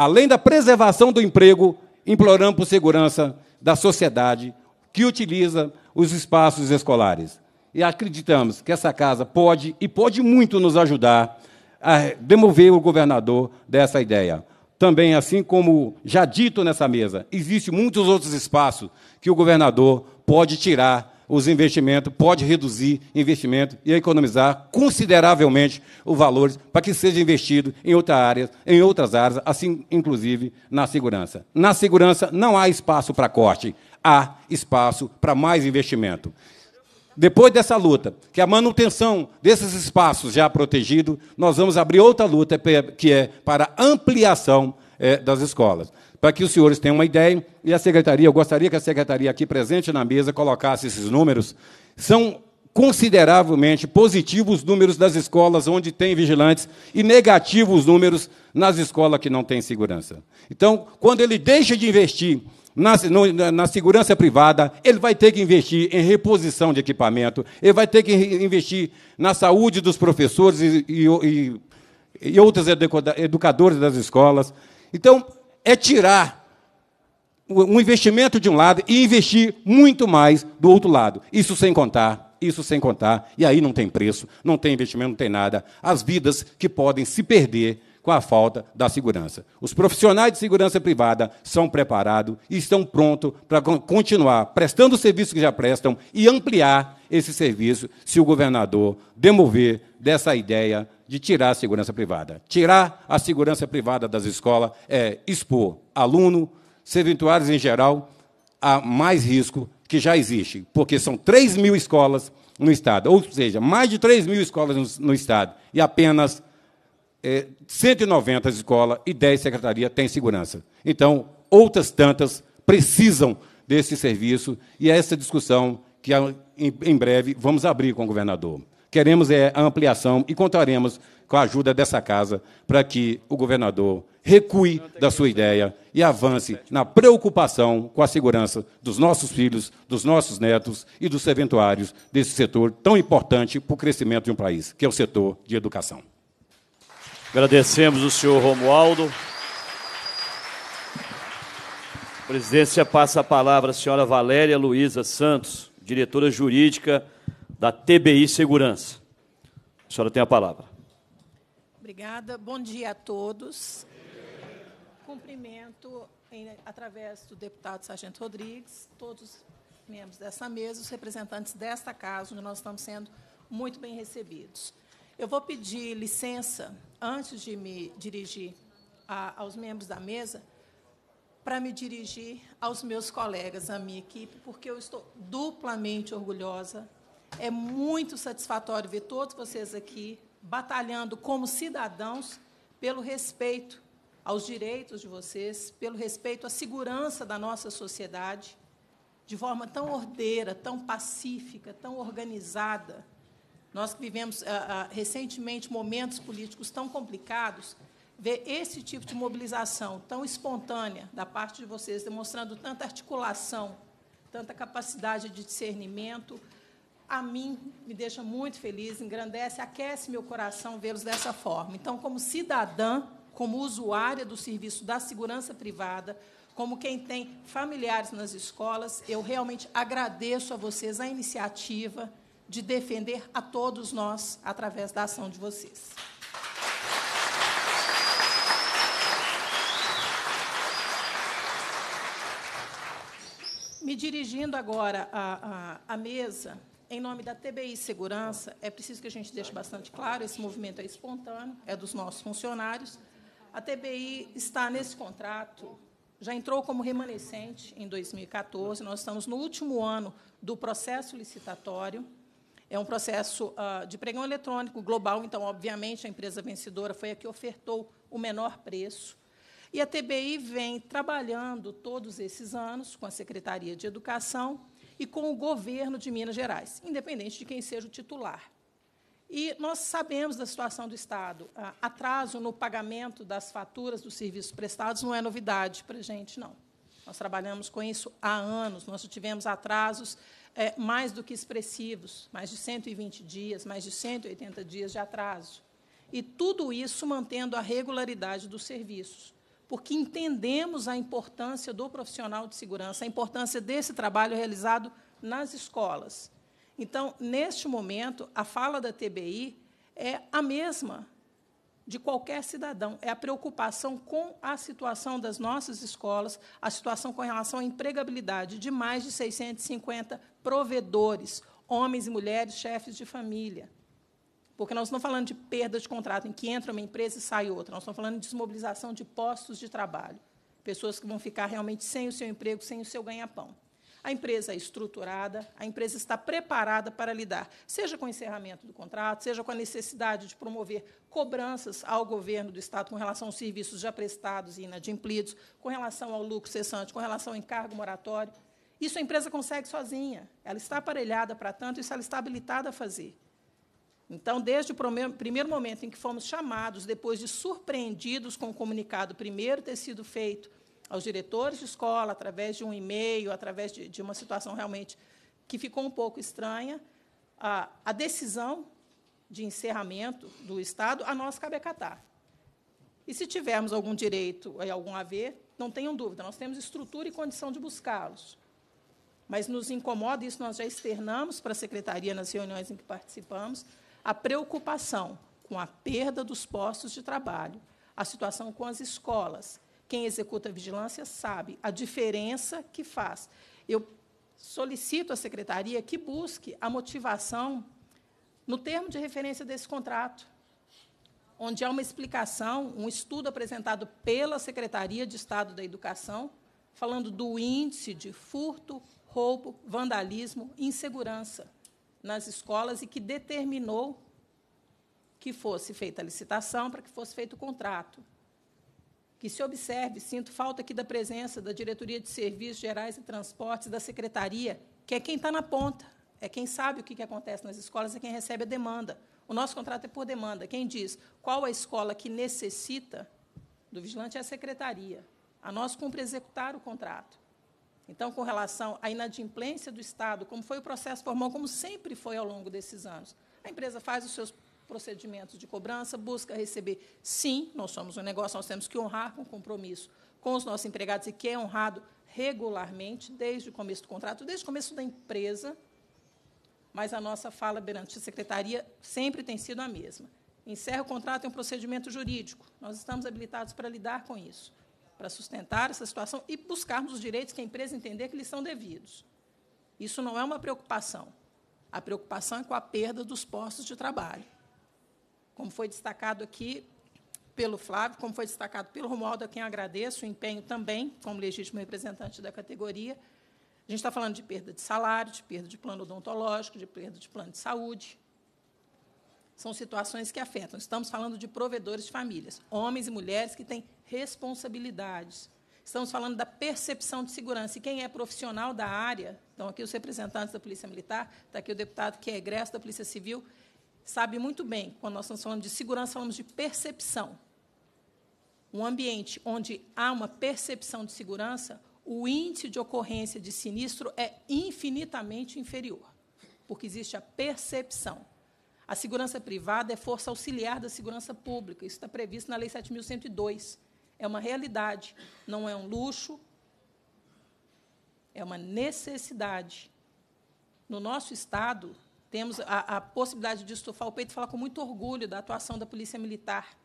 além da preservação do emprego, imploramos por segurança da sociedade que utiliza os espaços escolares. E acreditamos que essa casa pode e pode muito nos ajudar a demover o governador dessa ideia. Também, assim como já dito nessa mesa, existem muitos outros espaços que o governador pode tirar os investimentos, pode reduzir investimento e economizar consideravelmente os valores para que seja investido em outra área, em outras áreas, assim inclusive na segurança. Na segurança não há espaço para corte, há espaço para mais investimento. Depois dessa luta, que é a manutenção desses espaços já protegidos, nós vamos abrir outra luta, que é, é para ampliação é, das escolas. Para que os senhores tenham uma ideia, e a secretaria, eu gostaria que a secretaria aqui presente na mesa colocasse esses números, são consideravelmente positivos os números das escolas onde tem vigilantes e negativos os números nas escolas que não têm segurança. Então, quando ele deixa de investir na, no, na, segurança privada, ele vai ter que investir em reposição de equipamento, ele vai ter que investir na saúde dos professores e, e, e, e outros educadores das escolas. Então, é tirar um investimento de um lado e investir muito mais do outro lado. Isso sem contar, isso sem contar. E aí não tem preço, não tem investimento, não tem nada. As vidas que podem se perder com a falta da segurança. Os profissionais de segurança privada são preparados e estão prontos para continuar prestando o serviço que já prestam e ampliar esse serviço se o governador demover dessa ideia de tirar a segurança privada. Tirar a segurança privada das escolas é expor aluno, serventuários em geral, a mais risco que já existe, porque são 3 mil escolas no Estado, ou seja, mais de 3 mil escolas no, no Estado, e apenas é, eh, 190 escolas e 10 secretarias têm segurança. Então, outras tantas precisam desse serviço, e é essa discussão que em breve vamos abrir com o governador. Queremos é, a ampliação e contaremos com a ajuda dessa casa para que o governador recue da sua ideia e avance na preocupação com a segurança dos nossos filhos, dos nossos netos e dos eventuários desse setor tão importante para o crescimento de um país, que é o setor de educação. Agradecemos o senhor Romualdo. A presidência passa a palavra à senhora Valéria Luísa Santos, diretora jurídica da TBI Segurança. A senhora tem a palavra. Obrigada. Bom dia a todos. Cumprimento, em, através do deputado Sargento Rodrigues, todos os membros dessa mesa, os representantes desta casa, onde nós estamos sendo muito bem recebidos. Eu vou pedir licença, antes de me dirigir a, aos membros da mesa, para me dirigir aos meus colegas, à minha equipe, porque eu estou duplamente orgulhosa é muito satisfatório ver todos vocês aqui batalhando como cidadãos pelo respeito aos direitos de vocês, pelo respeito à segurança da nossa sociedade, de forma tão ordeira, tão pacífica, tão organizada. Nós que vivemos ah, ah, recentemente momentos políticos tão complicados, ver esse tipo de mobilização tão espontânea da parte de vocês, demonstrando tanta articulação, tanta capacidade de discernimento, a mim me deixa muito feliz, engrandece, aquece meu coração vê-los dessa forma. Então, como cidadã, como usuária do serviço da segurança privada, como quem tem familiares nas escolas, eu realmente agradeço a vocês a iniciativa de defender a todos nós através da ação de vocês. Me dirigindo agora à, à, à mesa, em nome da TBI Segurança, é preciso que a gente deixe bastante claro: esse movimento é espontâneo, é dos nossos funcionários. A TBI está nesse contrato, já entrou como remanescente em 2014, nós estamos no último ano do processo licitatório. É um processo uh, de pregão eletrônico global, então, obviamente, a empresa vencedora foi a que ofertou o menor preço. E a TBI vem trabalhando todos esses anos com a Secretaria de Educação e com o governo de Minas Gerais, independente de quem seja o titular. E nós sabemos da situação do Estado. Ah, atraso no pagamento das faturas dos serviços prestados não é novidade para a gente, não. Nós trabalhamos com isso há anos, nós tivemos atrasos é, mais do que expressivos mais de 120 dias, mais de 180 dias de atraso. E tudo isso mantendo a regularidade dos serviços porque entendemos a importância do profissional de segurança, a importância desse trabalho realizado nas escolas. Então, neste momento, a fala da TBI é a mesma de qualquer cidadão, é a preocupação com a situação das nossas escolas, a situação com relação à empregabilidade de mais de 650 provedores, homens e mulheres, chefes de família. Porque nós estamos falando de perda de contrato em que entra uma empresa e sai outra. Nós estamos falando de desmobilização de postos de trabalho. Pessoas que vão ficar realmente sem o seu emprego, sem o seu ganha-pão. A empresa é estruturada, a empresa está preparada para lidar, seja com o encerramento do contrato, seja com a necessidade de promover cobranças ao governo do Estado com relação aos serviços já prestados e inadimplidos, com relação ao lucro cessante, com relação ao encargo moratório. Isso a empresa consegue sozinha. Ela está aparelhada para tanto, isso ela está habilitada a fazer. Então, desde o primeiro momento em que fomos chamados, depois de surpreendidos com o comunicado primeiro ter sido feito aos diretores de escola, através de um e-mail, através de, de uma situação realmente que ficou um pouco estranha, a, a decisão de encerramento do Estado, a nós cabe acatar. E se tivermos algum direito e algum haver, não tenham dúvida, nós temos estrutura e condição de buscá-los. Mas nos incomoda, isso nós já externamos para a secretaria nas reuniões em que participamos, a preocupação com a perda dos postos de trabalho, a situação com as escolas. Quem executa a vigilância sabe a diferença que faz. Eu solicito à secretaria que busque a motivação no termo de referência desse contrato, onde há uma explicação, um estudo apresentado pela Secretaria de Estado da Educação, falando do índice de furto, roubo, vandalismo, insegurança nas escolas e que determinou que fosse feita a licitação para que fosse feito o contrato. Que se observe, sinto falta aqui da presença da Diretoria de Serviços Gerais e Transportes, da Secretaria, que é quem está na ponta, é quem sabe o que, que acontece nas escolas, é quem recebe a demanda. O nosso contrato é por demanda. Quem diz qual a escola que necessita do vigilante é a secretaria. A nós cumpre executar o contrato. Então, com relação à inadimplência do Estado, como foi o processo formal, como sempre foi ao longo desses anos, a empresa faz os seus procedimentos de cobrança, busca receber. Sim, nós somos um negócio, nós temos que honrar com compromisso com os nossos empregados, e que é honrado regularmente, desde o começo do contrato, desde o começo da empresa, mas a nossa fala perante a secretaria sempre tem sido a mesma. Encerra o contrato é um procedimento jurídico. Nós estamos habilitados para lidar com isso para sustentar essa situação e buscarmos os direitos que a empresa entender que lhes são devidos. Isso não é uma preocupação. A preocupação é com a perda dos postos de trabalho. Como foi destacado aqui pelo Flávio, como foi destacado pelo Romualdo, a quem agradeço o empenho também, como legítimo representante da categoria. A gente está falando de perda de salário, de perda de plano odontológico, de perda de plano de saúde, são situações que afetam. Estamos falando de provedores de famílias, homens e mulheres que têm responsabilidades. Estamos falando da percepção de segurança. E quem é profissional da área, então aqui os representantes da Polícia Militar, está aqui o deputado que é egresso da Polícia Civil, sabe muito bem, quando nós estamos falando de segurança, falamos de percepção. Um ambiente onde há uma percepção de segurança, o índice de ocorrência de sinistro é infinitamente inferior, porque existe a percepção. A segurança privada é força auxiliar da segurança pública. Isso está previsto na Lei 7.102. É uma realidade, não é um luxo, é uma necessidade. No nosso Estado, temos a, a possibilidade de estufar o peito e falar com muito orgulho da atuação da Polícia Militar.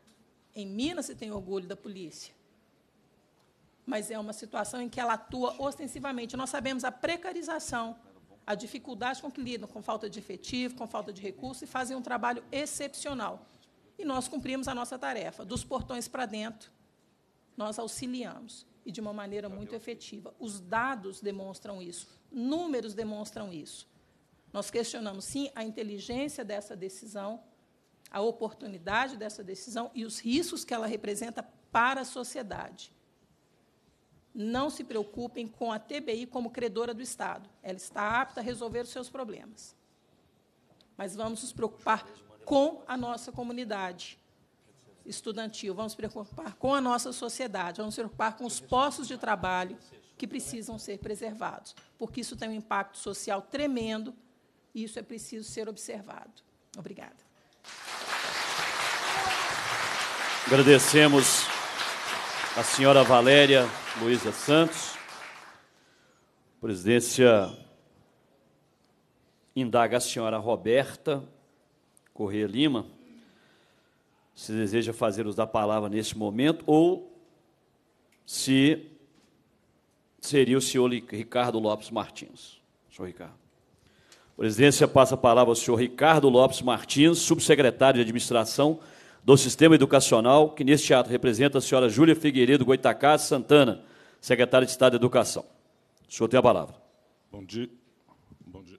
Em Minas, se tem orgulho da polícia mas é uma situação em que ela atua ostensivamente. Nós sabemos a precarização a dificuldade com que lidam, com falta de efetivo, com falta de recurso, e fazem um trabalho excepcional. E nós cumprimos a nossa tarefa. Dos portões para dentro, nós auxiliamos, e de uma maneira tá muito efetiva. Os dados demonstram isso, números demonstram isso. Nós questionamos, sim, a inteligência dessa decisão, a oportunidade dessa decisão e os riscos que ela representa para a sociedade não se preocupem com a TBI como credora do Estado. Ela está apta a resolver os seus problemas. Mas vamos nos preocupar com a nossa comunidade estudantil, vamos nos preocupar com a nossa sociedade, vamos nos preocupar com os postos de trabalho que precisam ser preservados, porque isso tem um impacto social tremendo e isso é preciso ser observado. Obrigada. Agradecemos a senhora Valéria Luiza Santos. presidência indaga a senhora Roberta Corrêa Lima se deseja fazer uso da palavra neste momento ou se seria o senhor Ricardo Lopes Martins. Senhor Ricardo. presidência passa a palavra ao senhor Ricardo Lopes Martins, subsecretário de Administração do Sistema Educacional, que neste ato representa a senhora Júlia Figueiredo Goitacá Santana, secretária de Estado da Educação. O senhor tem a palavra. Bom dia. Bom dia,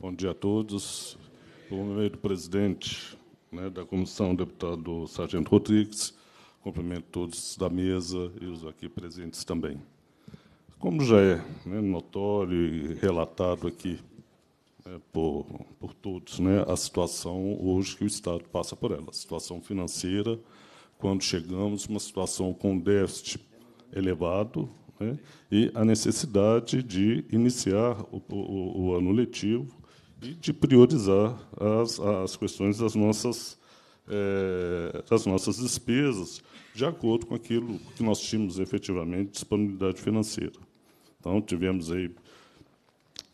Bom dia a todos. Por meio do presidente né, da comissão, deputado Sargento Rodrigues, cumprimento todos da mesa e os aqui presentes também. Como já é né, notório e relatado aqui é, por, por todos, né, a situação hoje que o Estado passa por ela, a situação financeira, quando chegamos uma situação com déficit elevado né, e a necessidade de iniciar o, o, o, ano letivo e de priorizar as, as questões das nossas, é, das nossas despesas, de acordo com aquilo que nós tínhamos efetivamente disponibilidade financeira. Então, tivemos aí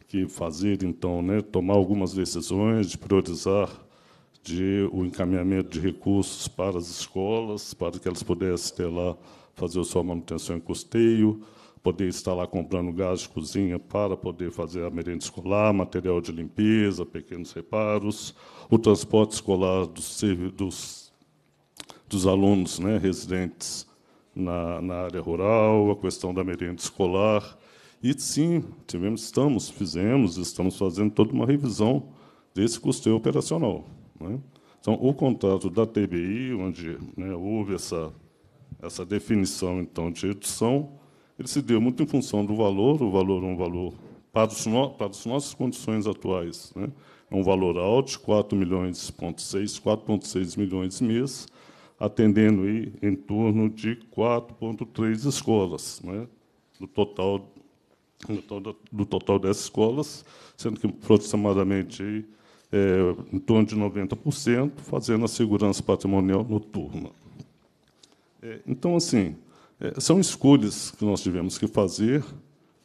que fazer, então, né, tomar algumas decisões, de priorizar de, o encaminhamento de recursos para as escolas, para que elas pudessem ter lá, fazer a sua manutenção e custeio, poder estar lá comprando gás de cozinha para poder fazer a merenda escolar, material de limpeza, pequenos reparos, o transporte escolar dos, dos, dos alunos né, residentes na, na área rural, a questão da merenda escolar, e sim, tivemos, estamos, fizemos, estamos fazendo toda uma revisão desse custeio operacional. Né? Então, o contrato da TBI, onde né, houve essa, essa definição então de redução, ele se deu muito em função do valor, o valor é um valor, para, os no, para as nossas condições atuais, né, é um valor alto, de 4 milhões, 6, 4,6 milhões mês, atendendo aí em torno de 4,3 escolas, né, do total do, do total das escolas, sendo que aproximadamente é, em torno de 90%, fazendo a segurança patrimonial noturna. É, então, assim, é, são escolhas que nós tivemos que fazer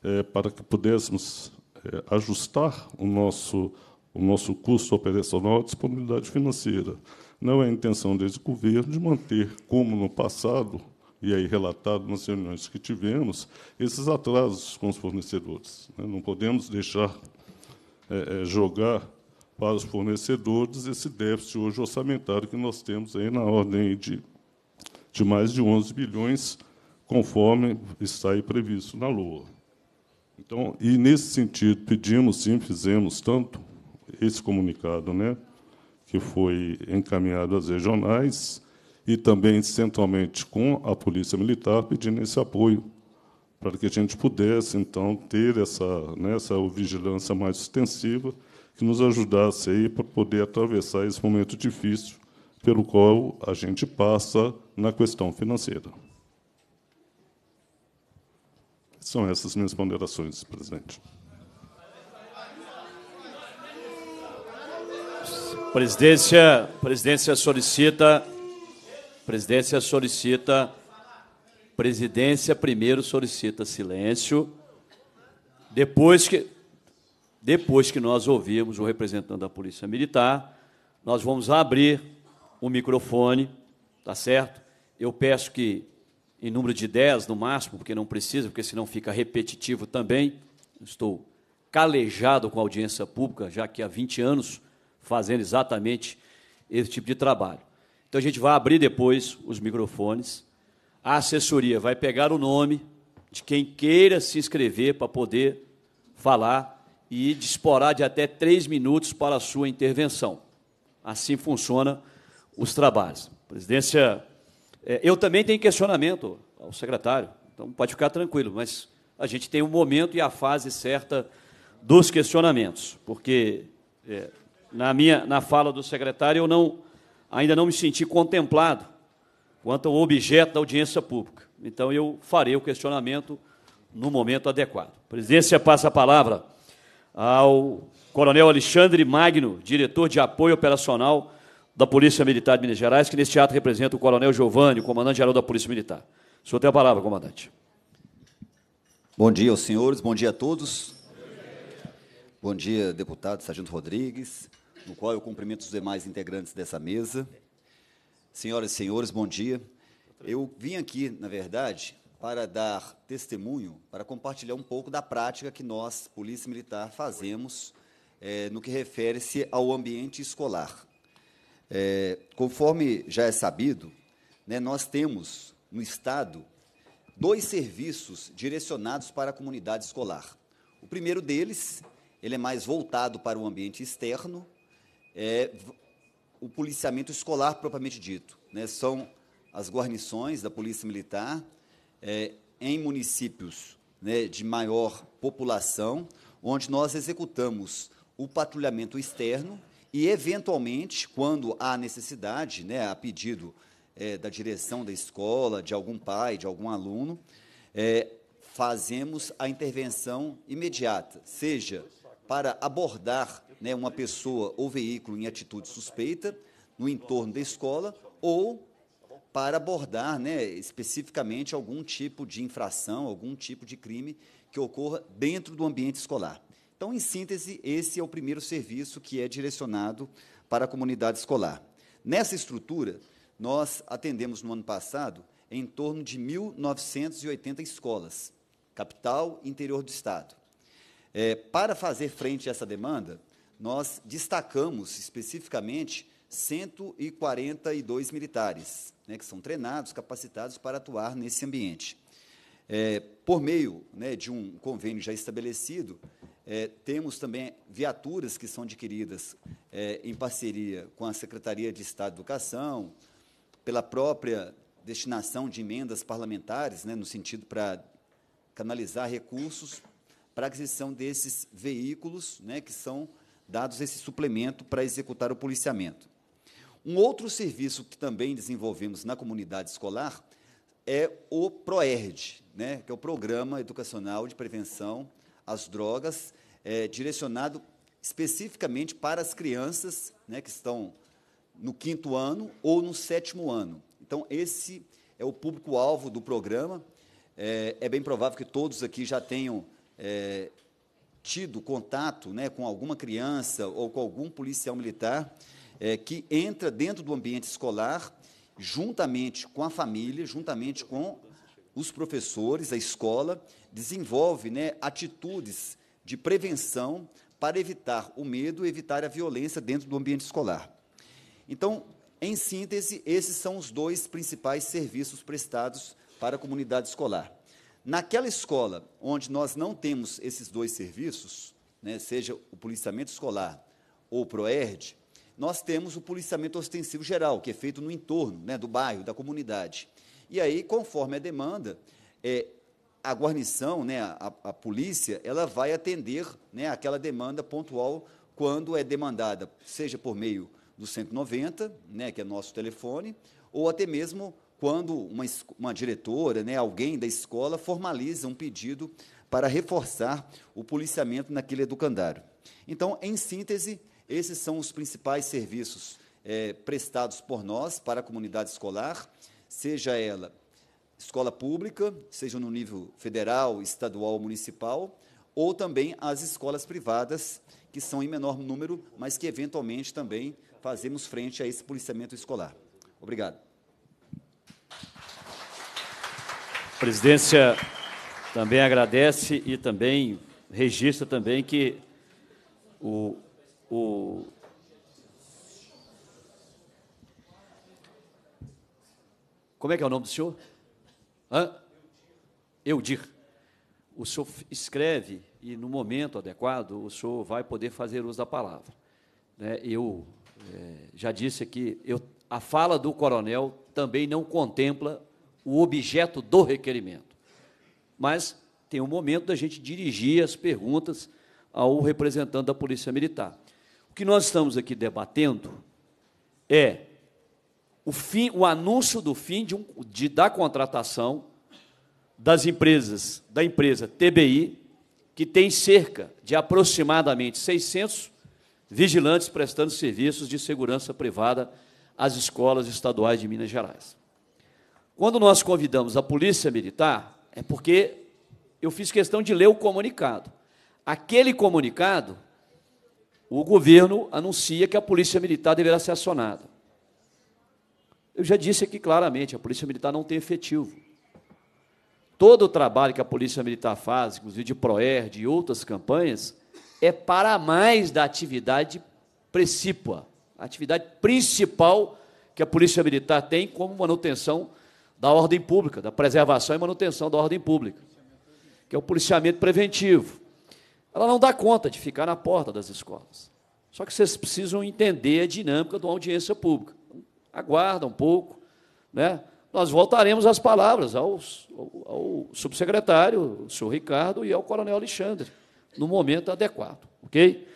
é, para que pudéssemos é, ajustar o nosso, o nosso custo operacional à disponibilidade financeira. Não é a intenção desse governo de manter, como no passado, e aí relatado nas reuniões que tivemos, esses atrasos com os fornecedores. Né? Não podemos deixar é, é, jogar para os fornecedores esse déficit hoje orçamentário que nós temos aí na ordem de, de mais de 11 bilhões, conforme está aí previsto na lua Então, e nesse sentido, pedimos sim, fizemos tanto esse comunicado, né, que foi encaminhado às regionais, e também centralmente com a Polícia Militar, pedindo esse apoio para que a gente pudesse, então, ter essa, né, essa vigilância mais extensiva que nos ajudasse aí para poder atravessar esse momento difícil pelo qual a gente passa na questão financeira. São essas minhas ponderações, presidente. Presidência, presidência solicita Presidência solicita. Presidência primeiro solicita silêncio. Depois que, depois que nós ouvirmos o representante da Polícia Militar, nós vamos abrir o microfone, tá certo? Eu peço que, em número de 10 no máximo, porque não precisa, porque senão fica repetitivo também. Estou calejado com a audiência pública, já que há 20 anos fazendo exatamente esse tipo de trabalho. Então a gente vai abrir depois os microfones. A assessoria vai pegar o nome de quem queira se inscrever para poder falar e disporá de até três minutos para a sua intervenção. Assim funciona os trabalhos. Presidência, é, eu também tenho questionamento ao secretário, então pode ficar tranquilo, mas a gente tem o um momento e a fase certa dos questionamentos, porque é, na minha na fala do secretário eu não ainda não me senti contemplado quanto ao objeto da audiência pública. Então, eu farei o questionamento no momento adequado. A presidência passa a palavra ao Coronel Alexandre Magno, diretor de apoio operacional da Polícia Militar de Minas Gerais, que neste ato representa o Coronel Giovanni, comandante-geral da Polícia Militar. O senhor tem a palavra, comandante. Bom dia aos senhores, bom dia a todos. Bom dia, deputado Sargento Rodrigues, no qual eu cumprimento os demais integrantes dessa mesa. Senhoras e senhores, bom dia. Eu vim aqui, na verdade, para dar testemunho, para compartilhar um pouco da prática que nós, Polícia Militar, fazemos é, no que refere-se ao ambiente escolar. É, conforme já é sabido, né, nós temos no Estado dois serviços direcionados para a comunidade escolar. O primeiro deles, ele é mais voltado para o ambiente externo, é o policiamento escolar propriamente dito. Né? São as guarnições da Polícia Militar é, em municípios né, de maior população, onde nós executamos o patrulhamento externo e, eventualmente, quando há necessidade, né, a pedido é, da direção da escola, de algum pai, de algum aluno, é, fazemos a intervenção imediata, seja para abordar né, uma pessoa ou veículo em atitude suspeita no entorno da escola ou para abordar né, especificamente algum tipo de infração, algum tipo de crime que ocorra dentro do ambiente escolar. Então, em síntese, esse é o primeiro serviço que é direcionado para a comunidade escolar. Nessa estrutura, nós atendemos no ano passado em torno de 1.980 escolas, capital, interior do estado. É, para fazer frente a essa demanda, nós destacamos especificamente 142 militares, né, que são treinados, capacitados para atuar nesse ambiente. É, por meio né, de um convênio já estabelecido, é, temos também viaturas que são adquiridas é, em parceria com a Secretaria de Estado de Educação, pela própria destinação de emendas parlamentares, né, no sentido para canalizar recursos para a aquisição desses veículos, né, que são dados esse suplemento para executar o policiamento. Um outro serviço que também desenvolvemos na comunidade escolar é o PROERD, né, que é o Programa Educacional de Prevenção às Drogas, é, direcionado especificamente para as crianças né, que estão no quinto ano ou no sétimo ano. Então, esse é o público-alvo do programa. É, é, bem provável que todos aqui já tenham é, tido contato né, com alguma criança ou com algum policial militar é, que entra dentro do ambiente escolar, juntamente com a família, juntamente com os professores, a escola, desenvolve né, atitudes de prevenção para evitar o medo, evitar a violência dentro do ambiente escolar. Então, em síntese, esses são os dois principais serviços prestados para a comunidade escolar. Naquela escola onde nós não temos esses dois serviços, né, seja o policiamento escolar ou o PROERD, nós temos o policiamento ostensivo geral, que é feito no entorno né, do bairro, da comunidade. E aí, conforme a demanda, é, a guarnição, né, a, a, polícia, ela vai atender né, aquela demanda pontual quando é demandada, seja por meio do 190, né, que é nosso telefone, ou até mesmo quando uma, uma diretora, né, alguém da escola, formaliza um pedido para reforçar o policiamento naquele educandário. Então, em síntese, esses são os principais serviços é, prestados por nós para a comunidade escolar, seja ela escola pública, seja no nível federal, estadual, municipal, ou também as escolas privadas, que são em menor número, mas que eventualmente também fazemos frente a esse policiamento escolar. Obrigado. A presidência também agradece e também registra também que o, o Como é que é o nome do senhor? Hã? Eudir. O senhor escreve e, no momento adequado, o senhor vai poder fazer uso da palavra. Né? Eu eh, já disse aqui, eu, a fala do coronel também não contempla o objeto do requerimento. Mas tem um momento da gente dirigir as perguntas ao representante da Polícia Militar. O que nós estamos aqui debatendo é o, fim, o anúncio do fim de, um, de da contratação das empresas, da empresa TBI, que tem cerca de aproximadamente 600 vigilantes prestando serviços de segurança privada às escolas estaduais de Minas Gerais. Quando nós convidamos a Polícia Militar, é porque eu fiz questão de ler o comunicado. Aquele comunicado, o governo anuncia que a Polícia Militar deverá ser acionada. Eu já disse aqui claramente: a Polícia Militar não tem efetivo. Todo o trabalho que a Polícia Militar faz, inclusive de PROER, de outras campanhas, é para mais da atividade precípua, a atividade principal que a Polícia Militar tem como manutenção da ordem pública, da preservação e manutenção da ordem pública, que é o policiamento preventivo. Ela não dá conta de ficar na porta das escolas. Só que vocês precisam entender a dinâmica de uma audiência pública. Aguarda um pouco, né? Nós voltaremos as palavras ao, ao subsecretário, o senhor Ricardo, e ao coronel Alexandre, no momento adequado, ok?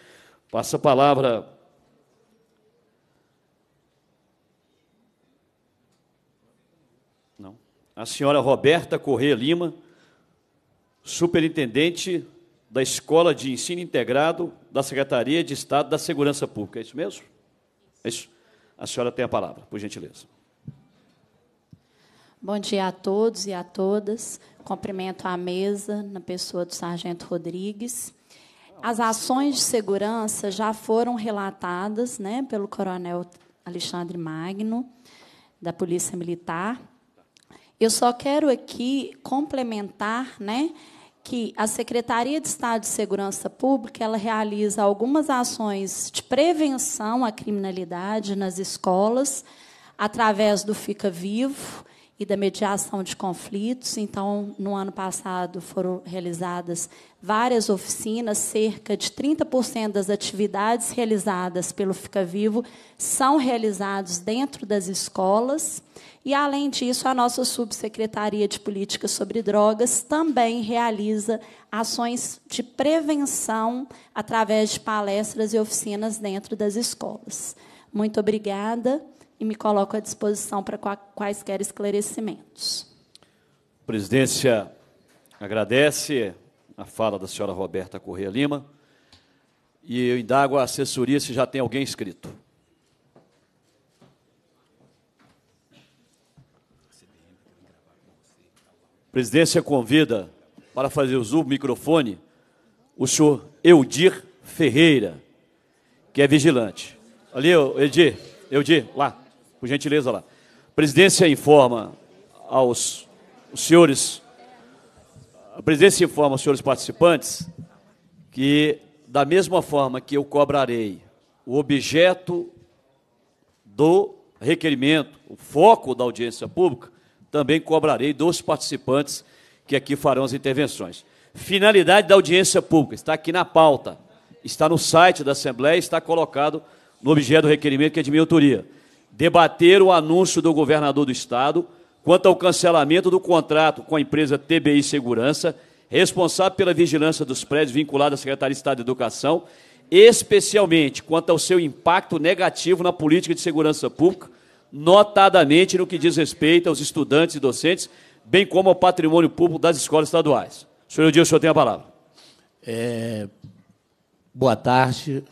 Passa a palavra a senhora Roberta Corrêa Lima, superintendente da Escola de Ensino Integrado da Secretaria de Estado da Segurança Pública. É isso mesmo? É isso. A senhora tem a palavra, por gentileza. Bom dia a todos e a todas. Cumprimento a mesa na pessoa do Sargento Rodrigues. As ações de segurança já foram relatadas né, pelo Coronel Alexandre Magno, da Polícia Militar, eu só quero aqui complementar, né, que a Secretaria de Estado de Segurança Pública ela realiza algumas ações de prevenção à criminalidade nas escolas através do Fica Vivo e da mediação de conflitos. Então, no ano passado foram realizadas várias oficinas, cerca de 30% das atividades realizadas pelo Fica Vivo são realizadas dentro das escolas. E, além disso, a nossa Subsecretaria de Política sobre Drogas também realiza ações de prevenção através de palestras e oficinas dentro das escolas. Muito obrigada e me coloco à disposição para quaisquer esclarecimentos. A presidência agradece a fala da senhora Roberta Correia Lima e eu indago a assessoria se já tem alguém inscrito. presidência convida para fazer uso do microfone o senhor Eudir Ferreira, que é vigilante. Ali, Eudir, Eudir, lá, por gentileza lá. Presidência informa aos senhores, a presidência informa aos senhores participantes que, da mesma forma que eu cobrarei o objeto do requerimento, o foco da audiência pública, também cobrarei dos participantes que aqui farão as intervenções. Finalidade da audiência pública, está aqui na pauta, está no site da Assembleia, está colocado no objeto do requerimento, que é de minha autoria. Debater o anúncio do governador do Estado quanto ao cancelamento do contrato com a empresa TBI Segurança, responsável pela vigilância dos prédios vinculados à Secretaria de Estado de Educação, especialmente quanto ao seu impacto negativo na política de segurança pública notadamente no que diz respeito aos estudantes e docentes, bem como ao patrimônio público das escolas estaduais. Senhor Edilson, o senhor tem a palavra. É, boa tarde,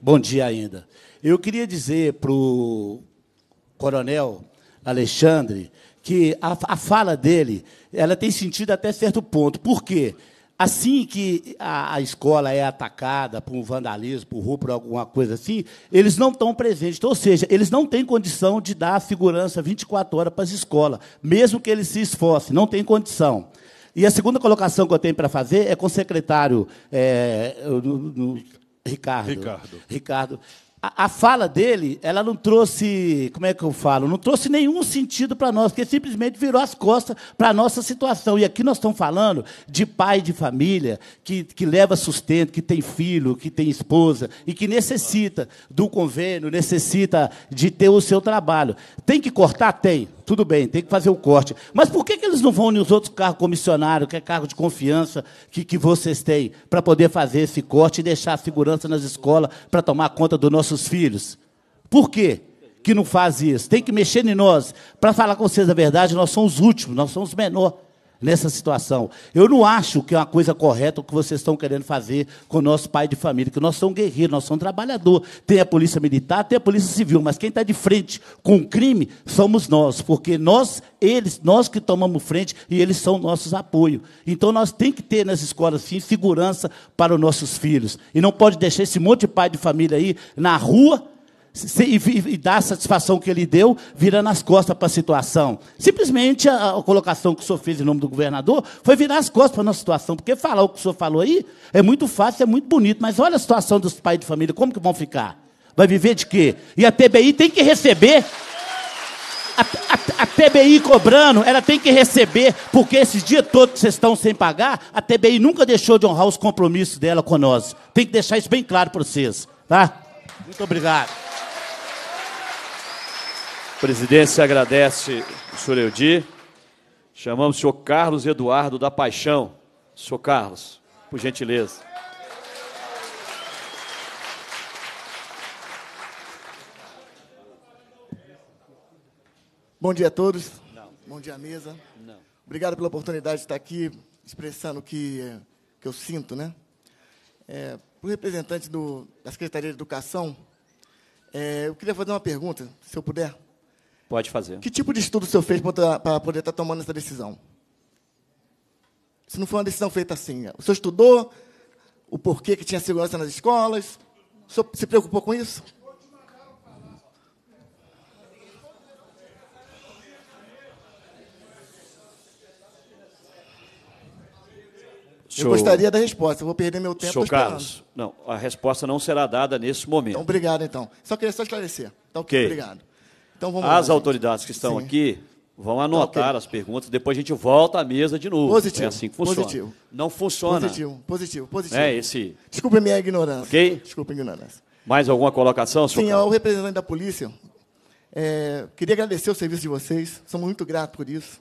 bom dia ainda. Eu queria dizer para o coronel Alexandre que a, a, fala dele ela tem sentido até certo ponto. Por quê? Porque assim que a, a, escola é atacada por um vandalismo, por roubo, por alguma coisa assim, eles não estão presentes. Então, ou seja, eles não têm condição de dar segurança 24 horas para as escolas, mesmo que eles se esforcem, não tem condição. E a segunda colocação que eu tenho para fazer é com o secretário é, no, no, Ricardo. Ricardo. Ricardo a, fala dele, ela não trouxe, como é que eu falo? Não trouxe nenhum sentido para nós, porque simplesmente virou as costas para a nossa situação. E aqui nós estamos falando de pai de família que, que leva sustento, que tem filho, que tem esposa e que necessita do convênio, necessita de ter o seu trabalho. Tem que cortar? Tem. Tudo bem, tem que fazer o corte. Mas por que, que eles não vão nos outros cargos comissionários, que é cargo de confiança que, que vocês têm, para poder fazer esse corte e deixar a segurança nas escolas para tomar conta dos nossos filhos? Por quê? que não faz isso? Tem que mexer em nós. Para falar com vocês a verdade, nós somos os últimos, nós somos menor nessa situação. Eu não acho que é uma coisa correta o que vocês estão querendo fazer com o nosso pai de família, que nós somos guerreiros, nós somos trabalhadores. Tem a polícia militar, tem a polícia civil, mas quem está de frente com o crime somos nós, porque nós, eles, nós que tomamos frente e eles são nossos apoio. Então nós tem que ter nas escolas sim, segurança para os nossos filhos. E não pode deixar esse monte de pai de família aí na rua e dar a satisfação que ele deu, virando as costas para a situação. Simplesmente a, a colocação que o senhor fez em nome do governador foi virar as costas para a nossa situação, porque falar o que o senhor falou aí é muito fácil, é muito bonito, mas olha a situação dos pais de família, como que vão ficar? Vai viver de quê? E a TBI tem que receber. A, a, a, TBI cobrando, ela tem que receber, porque esses dias todos que vocês estão sem pagar, a TBI nunca deixou de honrar os compromissos dela conosco. Tem que deixar isso bem claro para vocês, tá? Muito obrigado. A presidência agradece o senhor Eudir. Chamamos o senhor Carlos Eduardo da Paixão. Senhor Carlos, por gentileza. Bom dia a todos. Não. Bom dia à mesa. Não. Obrigado pela oportunidade de estar aqui expressando o que, é, que eu sinto. Né? É, para o representante do, da Secretaria de Educação, é, eu queria fazer uma pergunta, se eu puder. Pode fazer. Que tipo de estudo o senhor fez para poder tá, estar tá tomando essa decisão? Se não foi uma decisão feita assim, o senhor estudou o porquê que tinha segurança nas escolas? O senhor se preocupou com isso? Show. Eu gostaria da resposta, eu vou perder meu tempo. Senhor Carlos, não, a resposta não será dada nesse momento. Então, obrigado, então. Só queria só esclarecer. Então, okay. obrigado. Então vamos As lá, autoridades gente. que estão Sim. aqui vão então, anotar okay. as perguntas, depois a gente volta à mesa de novo. Positivo. É assim que funciona. Positivo. Não funciona. Positivo, positivo, positivo. É esse. a minha ignorância. Ok? a ignorância. Mais alguma colocação, senhor? Sim, ao representante da polícia, é, queria agradecer o serviço de vocês, sou muito grato por isso.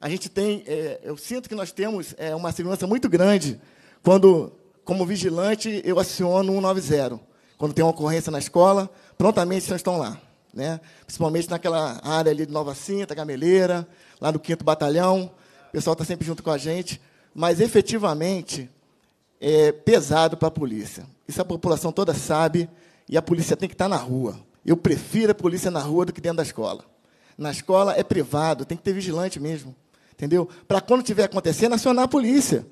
A gente tem, é, eu sinto que nós temos é, uma segurança muito grande quando, como vigilante, eu aciono 190. Quando tem uma ocorrência na escola, prontamente vocês estão lá né? principalmente naquela área ali de Nova Cinta, Gameleira, lá no 5 Batalhão. O pessoal está sempre junto com a gente. Mas, efetivamente, é pesado para a polícia. Isso a população toda sabe e a polícia tem que estar tá na rua. Eu prefiro a polícia na rua do que dentro da escola. Na escola é privado, tem que ter vigilante mesmo. Entendeu? Para quando tiver acontecendo, acionar a polícia.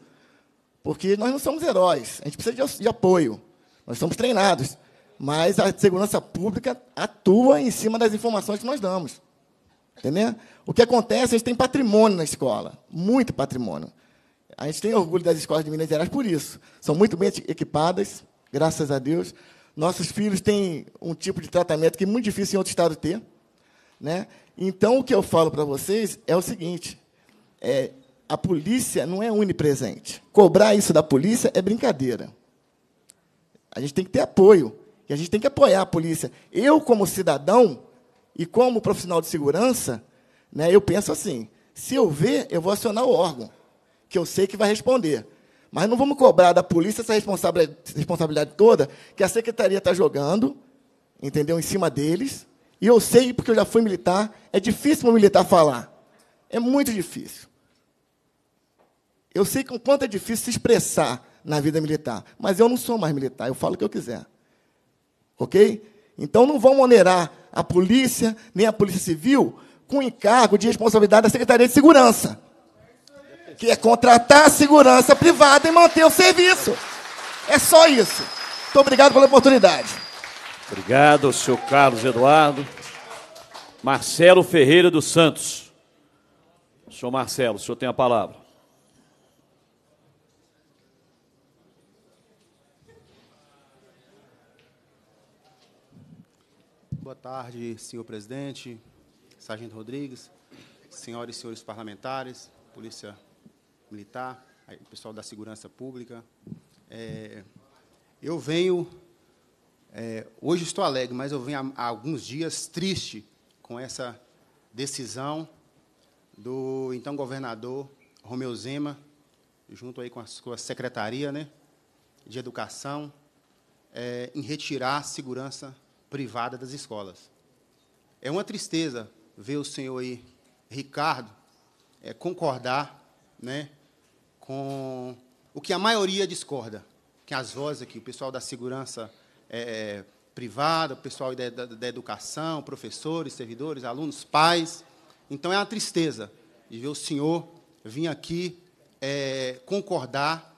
Porque nós não somos heróis, a gente precisa de apoio. Nós somos treinados. Mas a segurança pública atua em cima das informações que nós damos. Entendeu? O que acontece, a gente tem patrimônio na escola, muito patrimônio. A gente tem orgulho das escolas de Minas Gerais por isso. São muito bem equipadas, graças a Deus. Nossos filhos têm um tipo de tratamento que é muito difícil em outro estado ter. Né? Então, o que eu falo para vocês é o seguinte: é, a polícia não é unipresente. Cobrar isso da polícia é brincadeira. A gente tem que ter apoio. E a gente tem que apoiar a polícia. Eu, como cidadão e como profissional de segurança, né, eu penso assim: se eu ver, eu vou acionar o órgão, que eu sei que vai responder. Mas não vamos cobrar da polícia essa responsabilidade toda que a secretaria está jogando, entendeu? Em cima deles. E eu sei, porque eu já fui militar, é difícil para o militar falar. É muito difícil. Eu sei o quanto é difícil se expressar na vida militar, mas eu não sou mais militar, eu falo o que eu quiser. Ok? Então não vamos onerar a polícia, nem a polícia civil, com encargo de responsabilidade da Secretaria de Segurança. Que é contratar a segurança privada e manter o serviço. É só isso. Muito obrigado pela oportunidade. Obrigado, senhor Carlos Eduardo. Marcelo Ferreira dos Santos. Senhor Marcelo, o senhor tem a palavra. Boa tarde, senhor presidente, sargento Rodrigues, senhoras e senhores parlamentares, polícia militar, pessoal da segurança pública. É, eu venho, é, hoje estou alegre, mas eu venho há, há alguns dias triste com essa decisão do então governador Romeu Zema, junto aí com a sua secretaria né, de educação, é, em retirar a segurança privada das escolas. É uma tristeza ver o senhor aí, Ricardo, é, concordar né, com o que a maioria discorda, que as vozes aqui, o pessoal da segurança é, é privada, o pessoal da, da, da educação, professores, servidores, alunos, pais. Então é uma tristeza de ver o senhor vir aqui é, concordar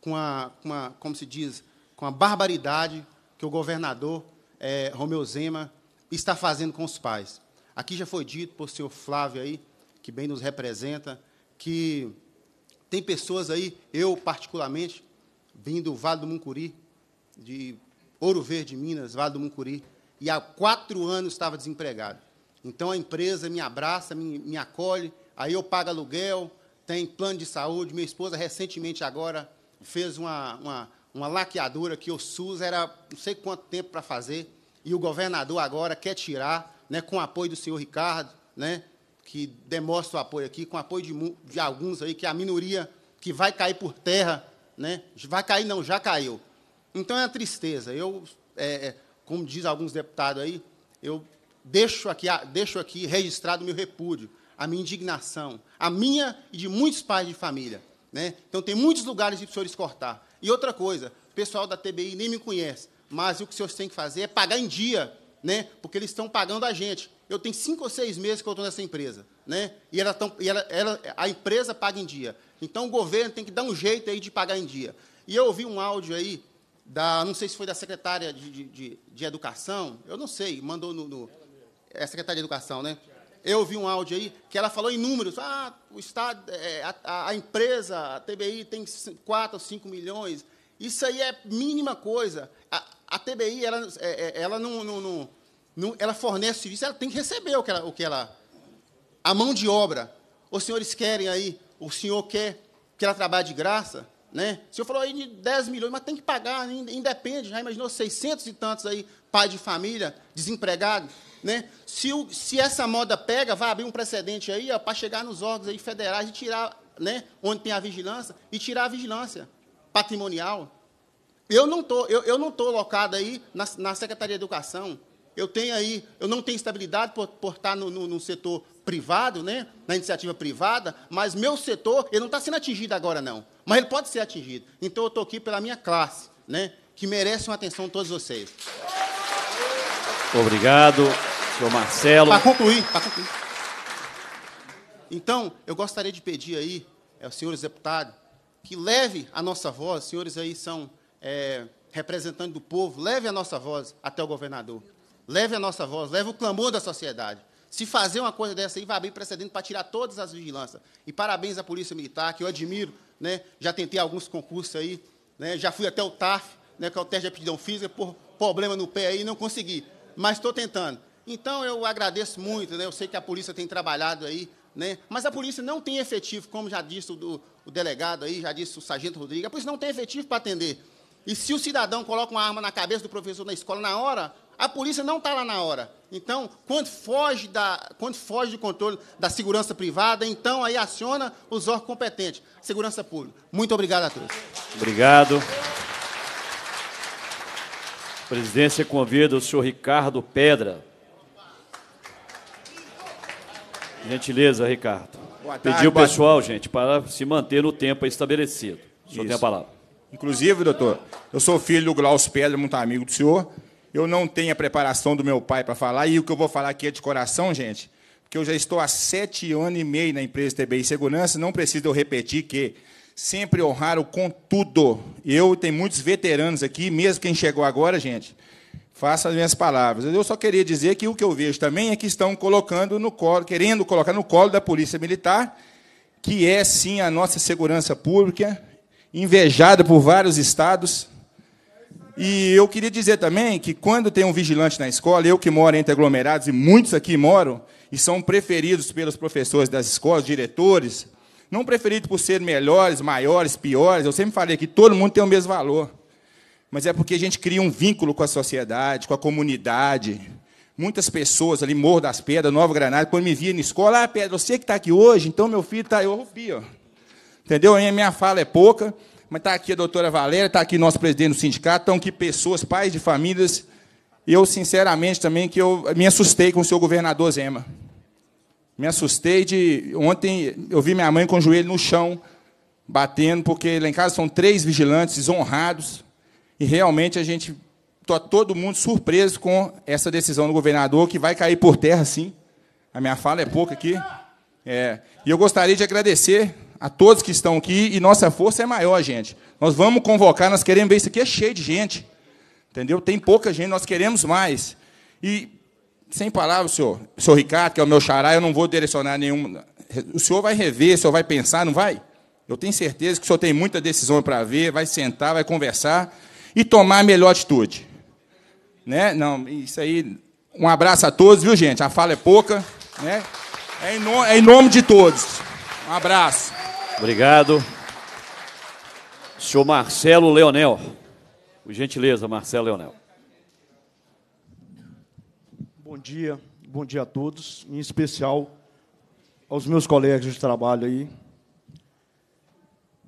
com a, com a, como se diz, com a barbaridade que o governador é, Romeu Zema está fazendo com os pais. Aqui já foi dito por senhor Flávio aí, que bem nos representa, que tem pessoas aí, eu particularmente, vim do Vale do Mucuri, de Ouro Verde, Minas, Vale do Mucuri, e há quatro anos estava desempregado. Então a empresa me abraça, me, me acolhe, aí eu pago aluguel, tem plano de saúde. Minha esposa recentemente agora fez uma, uma uma laqueadura que o SUS era não sei quanto tempo para fazer, e o governador agora quer tirar, né, com o apoio do senhor Ricardo, né, que demonstra o apoio aqui, com o apoio de, de alguns aí, que é a minoria que vai cair por terra, né, vai cair não, já caiu. Então é uma tristeza. Eu, é, é como diz alguns deputados aí, eu deixo aqui, deixo aqui registrado o meu repúdio, a minha indignação, a minha e de muitos pais de família. Né? Então tem muitos lugares de os senhores cortar. E outra coisa, o pessoal da TBI nem me conhece, mas o que vocês têm que fazer é pagar em dia, né? porque eles estão pagando a gente. Eu tenho cinco ou seis meses que eu estou nessa empresa, né? e, ela tão, e ela, ela, a empresa paga em dia. Então, o governo tem que dar um jeito aí de pagar em dia. E eu ouvi um áudio aí, da, não sei se foi da secretária de, de, de, de Educação, eu não sei, mandou no, no... É a secretária de Educação, né? eu vi um áudio aí que ela falou em números. Ah, o Estado, é, a, a empresa, a TBI tem 4 ou 5 milhões. Isso aí é mínima coisa. A, a TBI, ela, é, é, ela não, não, não, Ela fornece serviço, ela tem que receber o que ela. O que ela a mão de obra. Os senhores querem aí, o senhor quer que ela trabalhe de graça? Né? O senhor falou aí de 10 milhões, mas tem que pagar, independe. Já imaginou 600 e tantos aí, pai de família, desempregado? Né? Se, o, se essa moda pega, vai abrir um precedente aí para chegar nos órgãos aí federais e tirar, né, onde tem a vigilância, e tirar a vigilância patrimonial. Eu não tô, eu, eu não tô locado aí na, na Secretaria de Educação. Eu tenho aí, eu não tenho estabilidade por, por estar tá no, no, no setor privado, né, na iniciativa privada, mas meu setor ele não está sendo atingido agora, não. Mas ele pode ser atingido. Então eu estou aqui pela minha classe, né, que merece uma atenção de todos vocês. Obrigado. Marcelo. Para tá concluir, tá concluir. Então, eu gostaria de pedir aí aos é, senhores deputados que leve a nossa voz, senhores aí são é, representantes do povo, leve a nossa voz até o governador. Leve a nossa voz, leve o clamor da sociedade. Se fazer uma coisa dessa aí, vai abrir precedente para tirar todas as vigilâncias. E parabéns à Polícia Militar, que eu admiro, né? já tentei alguns concursos aí, né? já fui até o TAF, né? que é o teste de aptidão física, por problema no pé aí, não consegui. Mas estou tentando. Então, eu agradeço muito, né? eu sei que a polícia tem trabalhado aí, né? mas a polícia não tem efetivo, como já disse o, o delegado aí, já disse o sargento Rodrigues, a polícia não tem efetivo para atender. E se o cidadão coloca uma arma na cabeça do professor na escola na hora, a polícia não está lá na hora. Então, quando foge, da, quando foge do controle da segurança privada, então aí aciona os órgãos competentes. Segurança pública. Muito obrigado a todos. Obrigado. A presidência convida o senhor Ricardo Pedra, Gentileza, Ricardo. Boa tarde, o pessoal, boa... gente, para se manter no tempo estabelecido. O senhor tem a palavra. Inclusive, doutor, eu sou filho do Glaucio Pedro, muito amigo do senhor. Eu não tenho a preparação do meu pai para falar, e o que eu vou falar aqui é de coração, gente, porque eu já estou há sete anos e meio na empresa TBI Segurança, não preciso eu repetir que sempre honraram com tudo. Eu tenho muitos veteranos aqui, mesmo quem chegou agora, gente, faça as minhas palavras. Eu só queria dizer que o que eu vejo também é que estão colocando no colo, querendo colocar no colo da Polícia Militar, que é sim a nossa segurança pública, invejada por vários estados. E eu queria dizer também que quando tem um vigilante na escola, eu que moro entre aglomerados e muitos aqui moram e são preferidos pelos professores das escolas, diretores, não preferido por ser melhores, maiores, piores, eu sempre falei que todo mundo tem o mesmo valor mas é porque a gente cria um vínculo com a sociedade, com a comunidade. Muitas pessoas ali, Morro das Pedras, Nova Granada, quando me via na escola, ah, Pedro, você que está aqui hoje, então meu filho está, eu ouvi, ó. Entendeu? A minha fala é pouca, mas está aqui a doutora Valéria, está aqui nosso presidente do sindicato, estão aqui pessoas, pais de famílias. Eu, sinceramente, também, que eu me assustei com o seu governador Zema. Me assustei de. Ontem eu vi minha mãe com o joelho no chão, batendo, porque lá em casa são três vigilantes honrados, e realmente a gente está todo mundo surpreso com essa decisão do governador, que vai cair por terra, sim. A minha fala é pouca aqui. É. E eu gostaria de agradecer a todos que estão aqui, e nossa força é maior, gente. Nós vamos convocar, nós queremos ver isso aqui, é cheio de gente. Entendeu? Tem pouca gente, nós queremos mais. E, sem palavras, senhor, o senhor Ricardo, que é o meu xará, eu não vou direcionar nenhum. O senhor vai rever, o senhor vai pensar, não vai? Eu tenho certeza que o senhor tem muita decisão para ver, vai sentar, vai conversar e tomar a melhor atitude. Né? Não, isso aí. Um abraço a todos, viu, gente? A fala é pouca, né? É em, no, é em nome de todos. Um abraço. Obrigado. Senhor Marcelo Leonel. Por gentileza, Marcelo Leonel. Bom dia, bom dia a todos, em especial aos meus colegas de trabalho aí.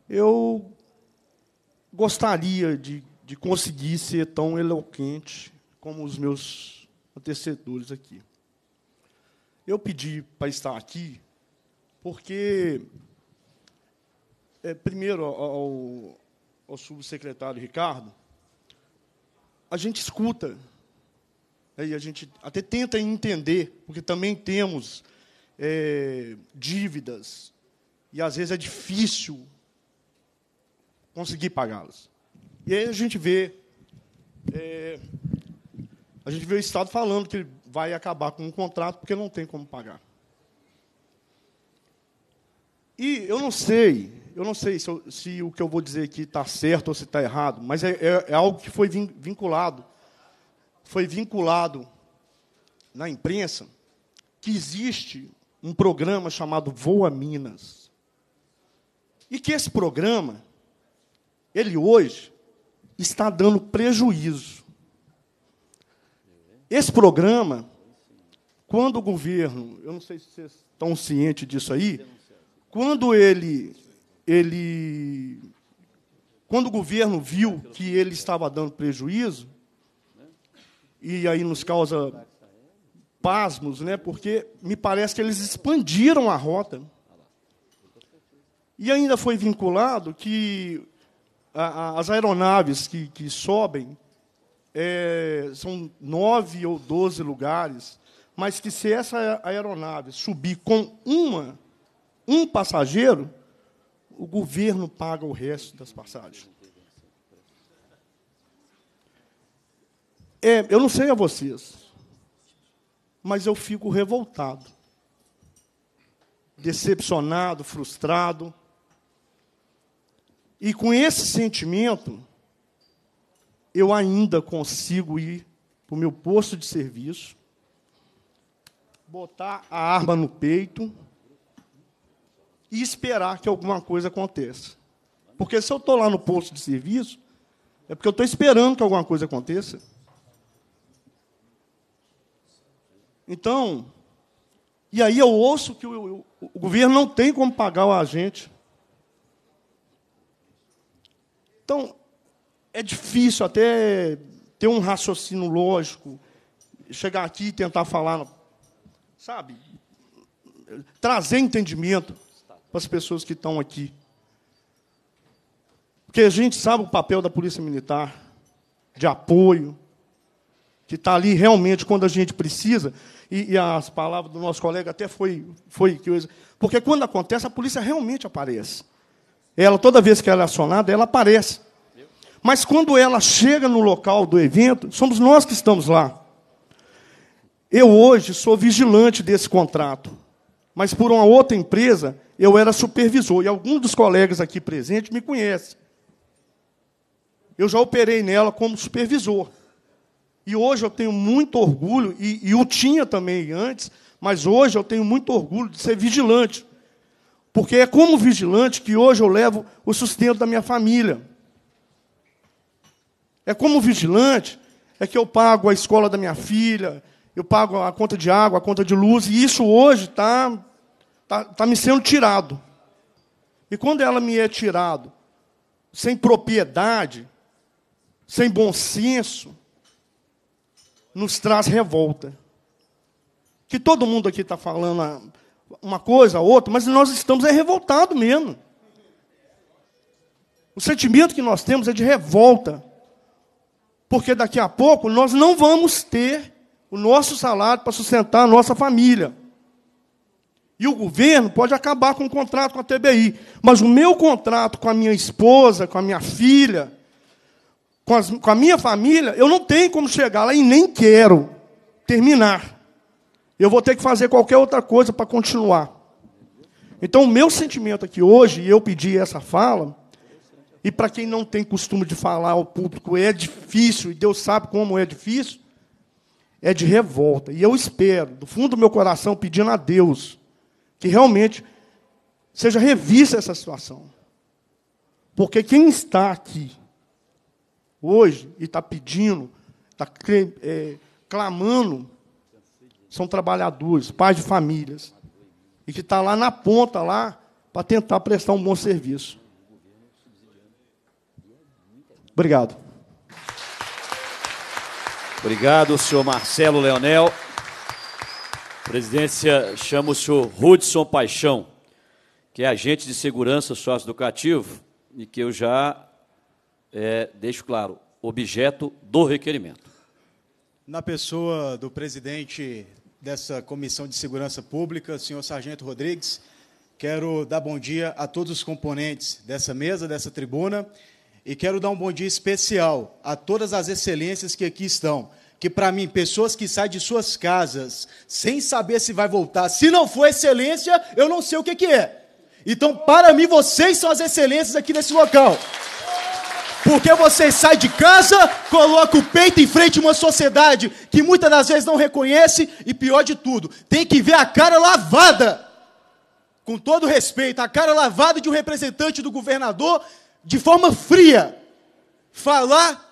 Eu gostaria de de conseguir ser tão eloquente como os meus antecedores aqui. Eu pedi para estar aqui porque, é, primeiro, ao, ao subsecretário Ricardo, a gente escuta né, e a gente até tenta entender, porque também temos é, dívidas, e às vezes é difícil conseguir pagá-las. E aí a gente vê. É, a gente vê o Estado falando que ele vai acabar com um contrato porque não tem como pagar. E eu não sei, eu não sei se, eu, se o que eu vou dizer aqui está certo ou se está errado, mas é, é, é algo que foi vinculado, foi vinculado na imprensa, que existe um programa chamado Voa Minas. E que esse programa, ele hoje, está dando prejuízo. Esse programa, quando o governo, eu não sei se vocês estão cientes disso aí, quando ele, ele, quando o governo viu que ele estava dando prejuízo, e aí nos causa pasmos, né? Porque me parece que eles expandiram a rota. E ainda foi vinculado que as aeronaves que, que sobem é, são nove ou doze lugares, mas que se essa aeronave subir com uma, um passageiro, o governo paga o resto das passagens. É, eu não sei a vocês, mas eu fico revoltado, decepcionado, frustrado e com esse sentimento, eu ainda consigo ir para o meu posto de serviço, botar a arma no peito e esperar que alguma coisa aconteça. Porque se eu estou lá no posto de serviço, é porque eu estou esperando que alguma coisa aconteça. Então, e aí eu ouço que o, o, o governo não tem como pagar o agente. Então, é difícil até ter um raciocínio lógico, chegar aqui e tentar falar, sabe? Trazer entendimento para as pessoas que estão aqui. Porque a gente sabe o papel da Polícia Militar, de apoio, que está ali realmente quando a gente precisa, e, e, as palavras do nosso colega até foi, foi porque quando acontece, a polícia realmente aparece. Ela, toda vez que ela é acionada, ela aparece. Mas quando ela chega no local do evento, somos nós que estamos lá. Eu hoje sou vigilante desse contrato, mas por uma outra empresa eu era supervisor e alguns dos colegas aqui presentes me conhecem. Eu já operei nela como supervisor. E hoje eu tenho muito orgulho, e, e o tinha também antes, mas hoje eu tenho muito orgulho de ser vigilante. Porque é como vigilante que hoje eu levo o sustento da minha família. É como vigilante é que eu pago a escola da minha filha, eu pago a conta de água, a conta de luz, e isso hoje está tá, tá me sendo tirado. E quando ela me é tirado sem propriedade, sem bom senso, nos traz revolta. Que todo mundo aqui está falando ah, uma coisa, outra, mas nós estamos é revoltado mesmo. O sentimento que nós temos é de revolta. Porque daqui a pouco nós não vamos ter o nosso salário para sustentar a nossa família. E o governo pode acabar com o contrato com a TBI, mas o meu contrato com a minha esposa, com a minha filha, com, as, com a minha família, eu não tenho como chegar lá e nem quero terminar eu vou ter que fazer qualquer outra coisa para continuar. Então, o meu sentimento aqui hoje, e eu pedi essa fala, e para quem não tem costume de falar ao público, é difícil, e Deus sabe como é difícil, é de revolta. E eu espero, do fundo do meu coração, pedindo a Deus que realmente seja revista essa situação. Porque quem está aqui hoje e está pedindo, está é, clamando são trabalhadores, pais de famílias, e que está lá na ponta, lá, para tentar prestar um bom serviço. Obrigado. Obrigado, senhor Marcelo Leonel. A presidência chama o senhor Hudson Paixão, que é agente de segurança sócio-educativo e que eu já é, deixo claro, objeto do requerimento. Na pessoa do presidente dessa Comissão de Segurança Pública, senhor Sargento Rodrigues. Quero dar bom dia a todos os componentes dessa mesa, dessa tribuna, e quero dar um bom dia especial a todas as excelências que aqui estão. Que, para mim, pessoas que saem de suas casas sem saber se vai voltar, se não for excelência, eu não sei o que, é. Então, para mim, vocês são as excelências aqui nesse local. Porque você sai de casa, coloca o peito em frente a uma sociedade que muitas das vezes não reconhece e pior de tudo, tem que ver a cara lavada. Com todo respeito, a cara lavada de um representante do governador de forma fria. Falar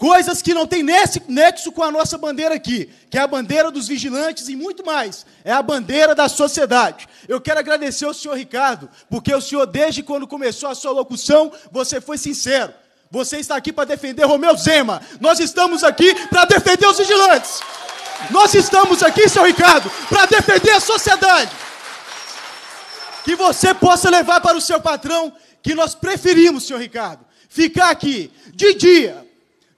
Coisas que não tem nesse nexo com a nossa bandeira aqui, que é a bandeira dos vigilantes e muito mais, é a bandeira da sociedade. Eu quero agradecer ao senhor Ricardo, porque o senhor, desde quando começou a sua locução, você foi sincero. Você está aqui para defender Romeu Zema. Nós estamos aqui para defender os vigilantes. Nós estamos aqui, senhor Ricardo, para defender a sociedade. Que você possa levar para o seu patrão que nós preferimos, senhor Ricardo, ficar aqui de dia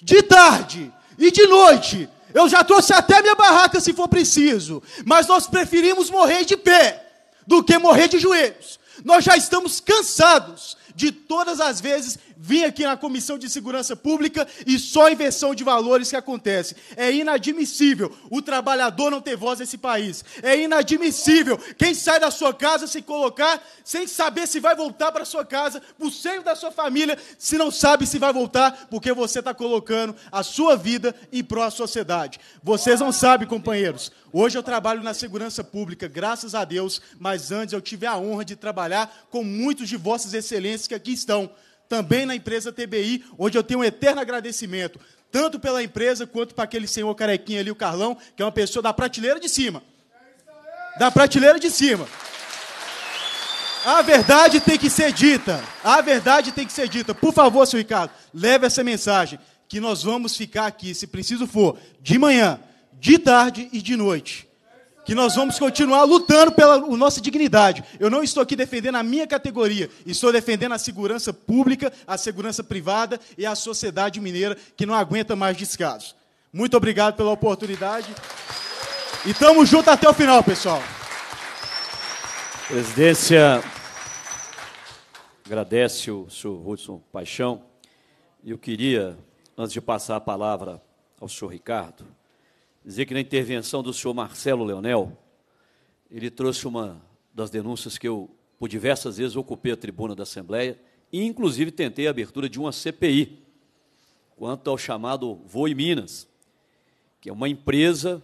de tarde e de noite. Eu já trouxe até minha barraca se for preciso, mas nós preferimos morrer de pé do que morrer de joelhos. Nós já estamos cansados de todas as vezes vim aqui na Comissão de Segurança Pública e só inversão de valores que acontece. É inadmissível o trabalhador não ter voz nesse país. É inadmissível quem sai da sua casa se colocar sem saber se vai voltar para sua casa, para o seio da sua família, se não sabe se vai voltar, porque você está colocando a sua vida em pró à sociedade. Vocês não sabem, companheiros. Hoje eu trabalho na segurança pública, graças a Deus, mas antes eu tive a honra de trabalhar com muitos de vossas excelências que aqui estão também na empresa TBI, onde eu tenho um eterno agradecimento, tanto pela empresa quanto para aquele senhor carequinha ali, o Carlão, que é uma pessoa da prateleira de cima. Da prateleira de cima. A verdade tem que ser dita. A verdade tem que ser dita. Por favor, seu Ricardo, leve essa mensagem que nós vamos ficar aqui, se preciso for, de manhã, de tarde e de noite que nós vamos continuar lutando pela nossa dignidade. Eu não estou aqui defendendo a minha categoria, estou defendendo a segurança pública, a segurança privada e a sociedade mineira que não aguenta mais descasos. Muito obrigado pela oportunidade. E tamo junto até o final, pessoal. Presidência, agradece o senhor Hudson Paixão. Eu queria, antes de passar a palavra ao senhor Ricardo, dizer que na intervenção do senhor Marcelo Leonel, ele trouxe uma das denúncias que eu, por diversas vezes, ocupei a tribuna da Assembleia e, inclusive, tentei a abertura de uma CPI quanto ao chamado Voi Minas, que é uma empresa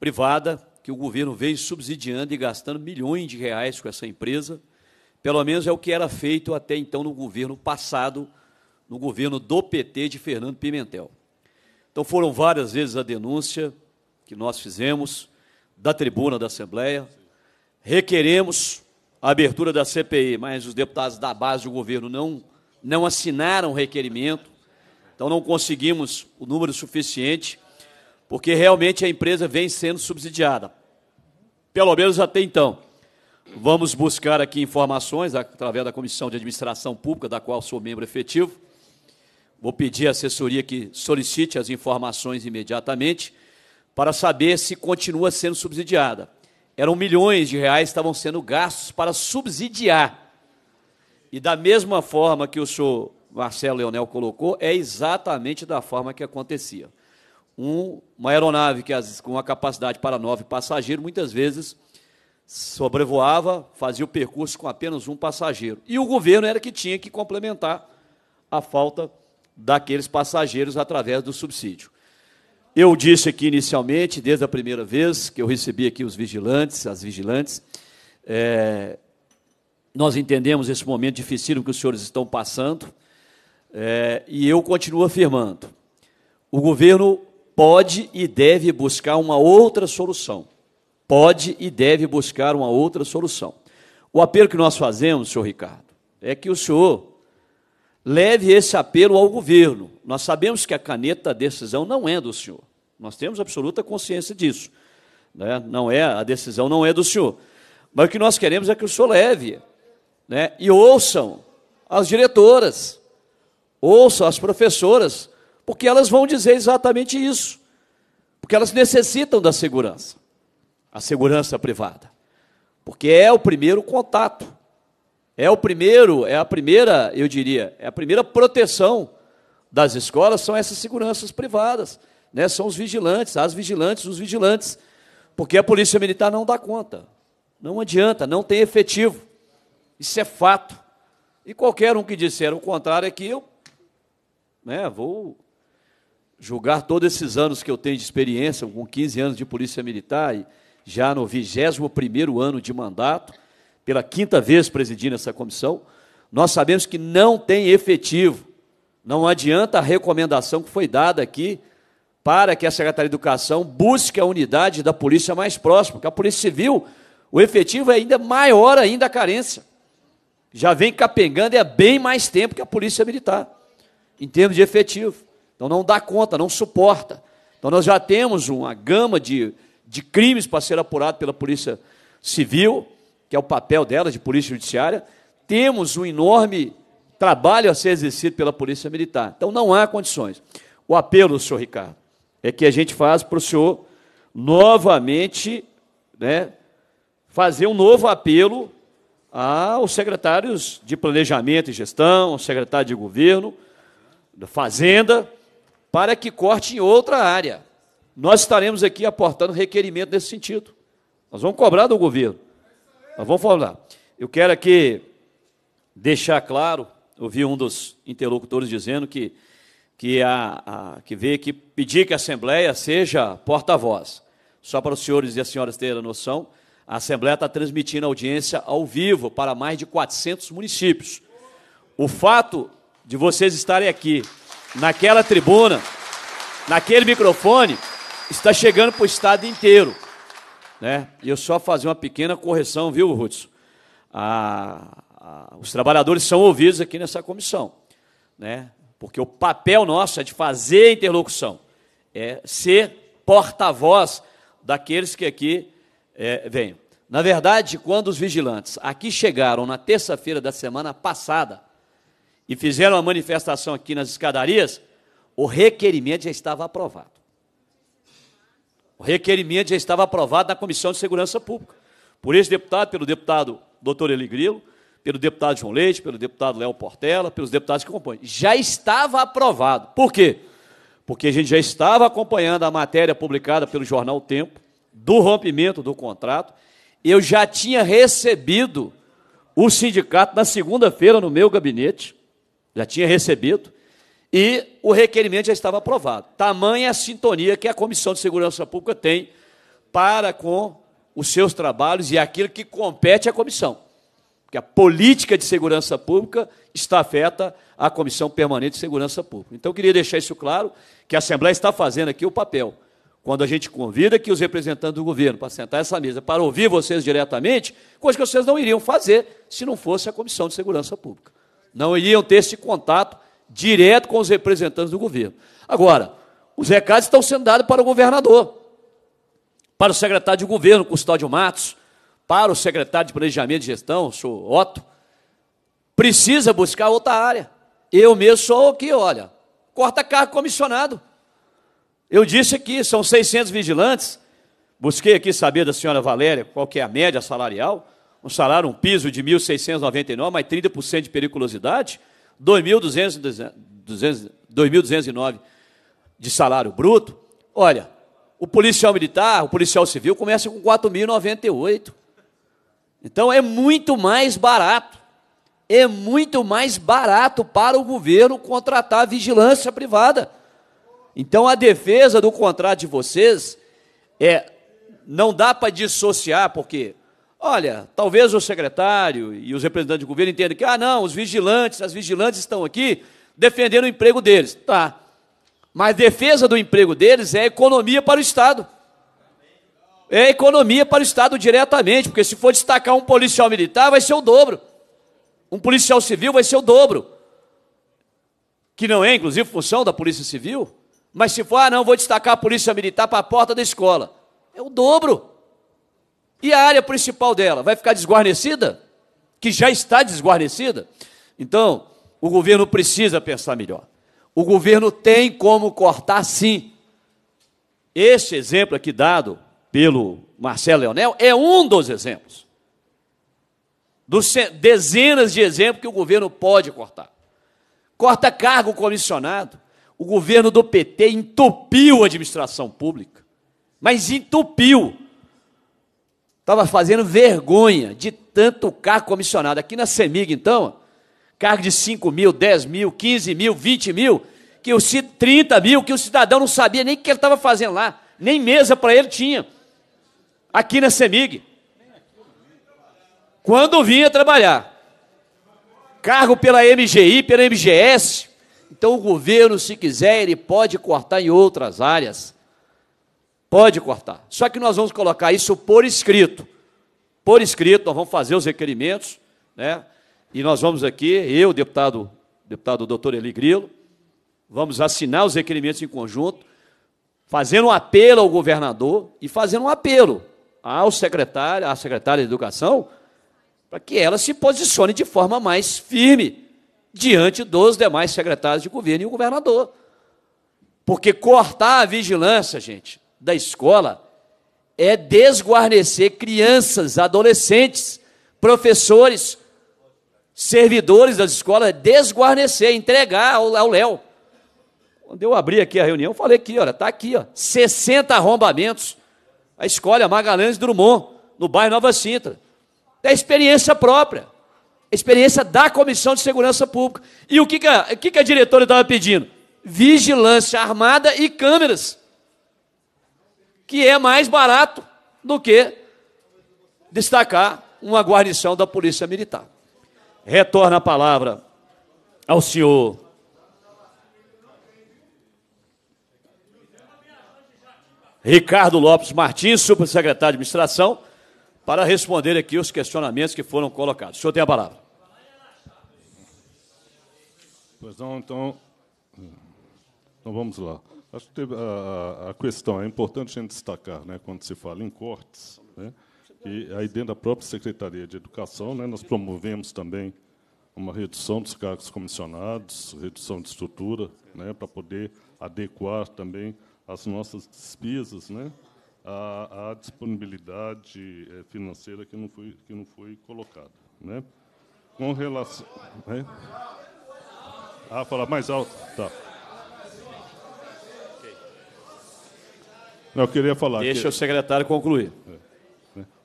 privada que o governo vem subsidiando e gastando milhões de reais com essa empresa, pelo menos é o que era feito até então no governo passado, no governo do PT de Fernando Pimentel. Então foram várias vezes a denúncia que nós fizemos da tribuna da Assembleia. Requeremos a abertura da CPI, mas os deputados da base do governo não, não assinaram o requerimento, então não conseguimos o número suficiente, porque realmente a empresa vem sendo subsidiada. Pelo menos até então. Vamos buscar aqui informações através da Comissão de Administração Pública, da qual sou membro efetivo Vou pedir à assessoria que solicite as informações imediatamente para saber se continua sendo subsidiada. Eram milhões de reais que estavam sendo gastos para subsidiar. E da mesma forma que o senhor Marcelo Leonel colocou, é exatamente da forma que acontecia. Um, uma aeronave que com uma capacidade para nove passageiros, muitas vezes sobrevoava, fazia o percurso com apenas um passageiro. E o governo era que tinha que complementar a falta daqueles passageiros através do subsídio. Eu disse aqui inicialmente, desde a primeira vez que eu recebi aqui os vigilantes, as vigilantes, é, nós entendemos esse momento difícil que os senhores estão passando, é, e eu continuo afirmando: o governo pode e deve buscar uma outra solução. Pode e deve buscar uma outra solução. O apelo que nós fazemos, senhor Ricardo, é que o senhor leve esse apelo ao governo. Nós sabemos que a caneta da decisão não é do senhor. Nós temos absoluta consciência disso. Né? Não é, a decisão não é do senhor. Mas o que nós queremos é que o senhor leve. Né? E ouçam as diretoras, ouçam as professoras, porque elas vão dizer exatamente isso. Porque elas necessitam da segurança, a segurança privada. Porque é o primeiro contato é o primeiro, é a primeira, eu diria, é a primeira proteção das escolas são essas seguranças privadas, né? São os vigilantes, as vigilantes, os vigilantes, porque a polícia militar não dá conta. Não adianta, não tem efetivo. Isso é fato. E qualquer um que disser o contrário é que eu né, vou julgar todos esses anos que eu tenho de experiência, com 15 anos de polícia militar e já no 21 primeiro ano de mandato, pela quinta vez presidindo essa comissão, nós sabemos que não tem efetivo. Não adianta a recomendação que foi dada aqui para que a Secretaria de Educação busque a unidade da polícia mais próxima, porque a Polícia Civil, o efetivo é ainda maior ainda a carência. Já vem capengando e é bem mais tempo que a Polícia Militar, em termos de efetivo. Então não dá conta, não suporta. Então nós já temos uma gama de, de crimes para ser apurado pela Polícia Civil, que é o papel dela de polícia judiciária, temos um enorme trabalho a ser exercido pela polícia militar. Então não há condições. O apelo, senhor Ricardo, é que a gente faz para o senhor novamente né, fazer um novo apelo aos secretários de Planejamento e Gestão, ao secretário de Governo, da Fazenda, para que corte em outra área. Nós estaremos aqui aportando requerimento nesse sentido. Nós vamos cobrar do governo. Mas vamos falar. Eu quero aqui deixar claro, ouvi um dos interlocutores dizendo que, que, a, a que veio que pedir que a Assembleia seja porta-voz. Só para os senhores e as senhoras terem a noção, a Assembleia está transmitindo audiência ao vivo para mais de 400 municípios. O fato de vocês estarem aqui, naquela tribuna, naquele microfone, está chegando para o Estado inteiro. Né? E eu só fazer uma pequena correção, viu, Hudson? os trabalhadores são ouvidos aqui nessa comissão, né? porque o papel nosso é de fazer interlocução, é ser porta-voz daqueles que aqui é, vêm. Na verdade, quando os vigilantes aqui chegaram na terça-feira da semana passada e fizeram a manifestação aqui nas escadarias, o requerimento já estava aprovado. O requerimento já estava aprovado na Comissão de Segurança Pública. Por esse deputado, pelo deputado doutor Eli Grilo, pelo deputado João Leite, pelo deputado Léo Portela, pelos deputados que compõem. Já estava aprovado. Por quê? Porque a gente já estava acompanhando a matéria publicada pelo jornal Tempo do rompimento do contrato. Eu já tinha recebido o sindicato na segunda-feira no meu gabinete, já tinha recebido, e o requerimento já estava aprovado. Tamanha a sintonia que a Comissão de Segurança Pública tem para com os seus trabalhos e aquilo que compete à comissão. Porque a política de segurança pública está afeta à Comissão Permanente de Segurança Pública. Então, eu queria deixar isso claro, que a Assembleia está fazendo aqui o papel. Quando a gente convida que os representantes do governo para sentar essa mesa, para ouvir vocês diretamente, coisa que vocês não iriam fazer se não fosse a Comissão de Segurança Pública. Não iriam ter esse contato direto com os representantes do governo. Agora, os recados estão sendo dados para o governador, para o secretário de governo, Custódio Matos, para o secretário de Planejamento e Gestão, o senhor Otto. Precisa buscar outra área. Eu mesmo sou aqui, olha, corta cargo comissionado. Eu disse aqui, são 600 vigilantes. Busquei aqui saber da senhora Valéria qual é a média salarial. Um salário, um piso de 1.699, mais 30% de periculosidade. 2.209 de salário bruto, olha, o policial militar, o policial civil começa com 4.098. Então é muito mais barato. É muito mais barato para o governo contratar vigilância privada. Então a defesa do contrato de vocês é não dá para dissociar, porque Olha, talvez o secretário e os representantes do governo entendam que, ah, não, os vigilantes, as vigilantes estão aqui defendendo o emprego deles. Tá. Mas defesa do emprego deles é economia para o Estado. É economia para o Estado diretamente, porque se for destacar um policial militar, vai ser o dobro. Um policial civil vai ser o dobro. Que não é, inclusive, função da Polícia Civil. Mas se for, ah, não, vou destacar a Polícia Militar para a porta da escola. É o dobro. E a área principal dela vai ficar desguarnecida? Que já está desguarnecida? Então, o governo precisa pensar melhor. O governo tem como cortar, sim. Este exemplo aqui dado pelo Marcelo Leonel é um dos exemplos. Dos dezenas de exemplos que o governo pode cortar. Corta cargo comissionado. O governo do PT entupiu a administração pública. Mas entupiu Estava fazendo vergonha de tanto cargo comissionado. Aqui na CEMIG, então, cargo de 5 mil, 10 mil, 15 mil, 20 mil, que eu, 30 mil, que o cidadão não sabia nem o que ele estava fazendo lá, nem mesa para ele tinha. Aqui na CEMIG. Quando vinha trabalhar, cargo pela MGI, pela MGS. Então, o governo, se quiser, ele pode cortar em outras áreas. Pode cortar. Só que nós vamos colocar isso por escrito. Por escrito, nós vamos fazer os requerimentos, né? E nós vamos aqui, eu, deputado, deputado doutor Eli Grilo, vamos assinar os requerimentos em conjunto, fazendo um apelo ao governador e fazendo um apelo ao secretário, à secretária de Educação, para que ela se posicione de forma mais firme diante dos demais secretários de governo e o governador. Porque cortar a vigilância, gente, da escola é desguarnecer crianças, adolescentes, professores, servidores das escolas, desguarnecer, entregar ao Léo. Quando eu abri aqui a reunião, eu falei aqui, olha, está aqui, ó, 60 arrombamentos. A escola Magalhães Drummond, no bairro Nova Sintra. É experiência própria. Experiência da Comissão de Segurança Pública. E o que, que, a, que, que a diretora estava pedindo? Vigilância armada e câmeras que é mais barato do que destacar uma guarnição da Polícia Militar. Retorna a palavra ao senhor. Ricardo Lopes Martins, subsecretário de Administração, para responder aqui os questionamentos que foram colocados. O senhor tem a palavra. Pois não, então, hum, então vamos lá. Acho que a, a, questão, é importante a gente destacar, né, quando se fala em cortes, né, e aí dentro da própria Secretaria de Educação, né, nós promovemos também uma redução dos cargos comissionados, redução de estrutura, né, para poder adequar também as nossas despesas né, à, à disponibilidade eh, financeira que não foi, que não foi colocada. Né. Com relação... Né, ah, falar mais alto? Tá. Não, eu queria falar. Deixa que... o secretário concluir.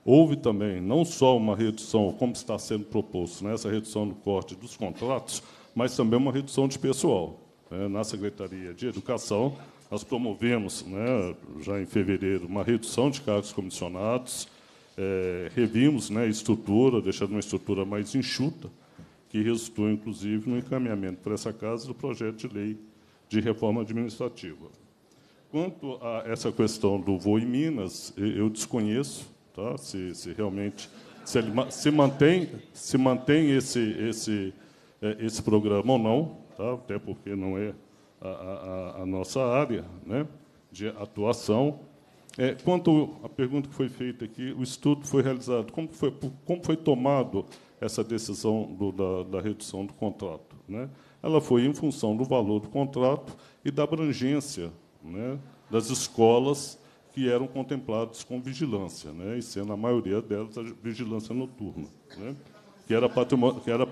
Houve também não só uma redução, como está sendo proposto, né, essa redução do corte dos contratos, mas também uma redução de pessoal. Né? Na Secretaria de Educação, nós promovemos, né, já em fevereiro, uma redução de cargos comissionados, é, revimos né, a estrutura, deixando uma estrutura mais enxuta, que resultou, inclusive, no encaminhamento para essa casa do projeto de lei de reforma administrativa. Quanto a essa questão do voo em Minas, eu desconheço tá? se, se realmente se, ele, se mantém, se mantém esse, esse, é, esse programa ou não, tá? até porque não é a, a, a nossa área né? de atuação. É, quanto à pergunta que foi feita aqui, o estudo foi realizado, como foi, como foi tomado essa decisão do, da, da redução do contrato? Né? Ela foi em função do valor do contrato e da abrangência né, das escolas que eram contempladas com vigilância, né, e sendo a maioria delas a vigilância noturna, né, que, era que, era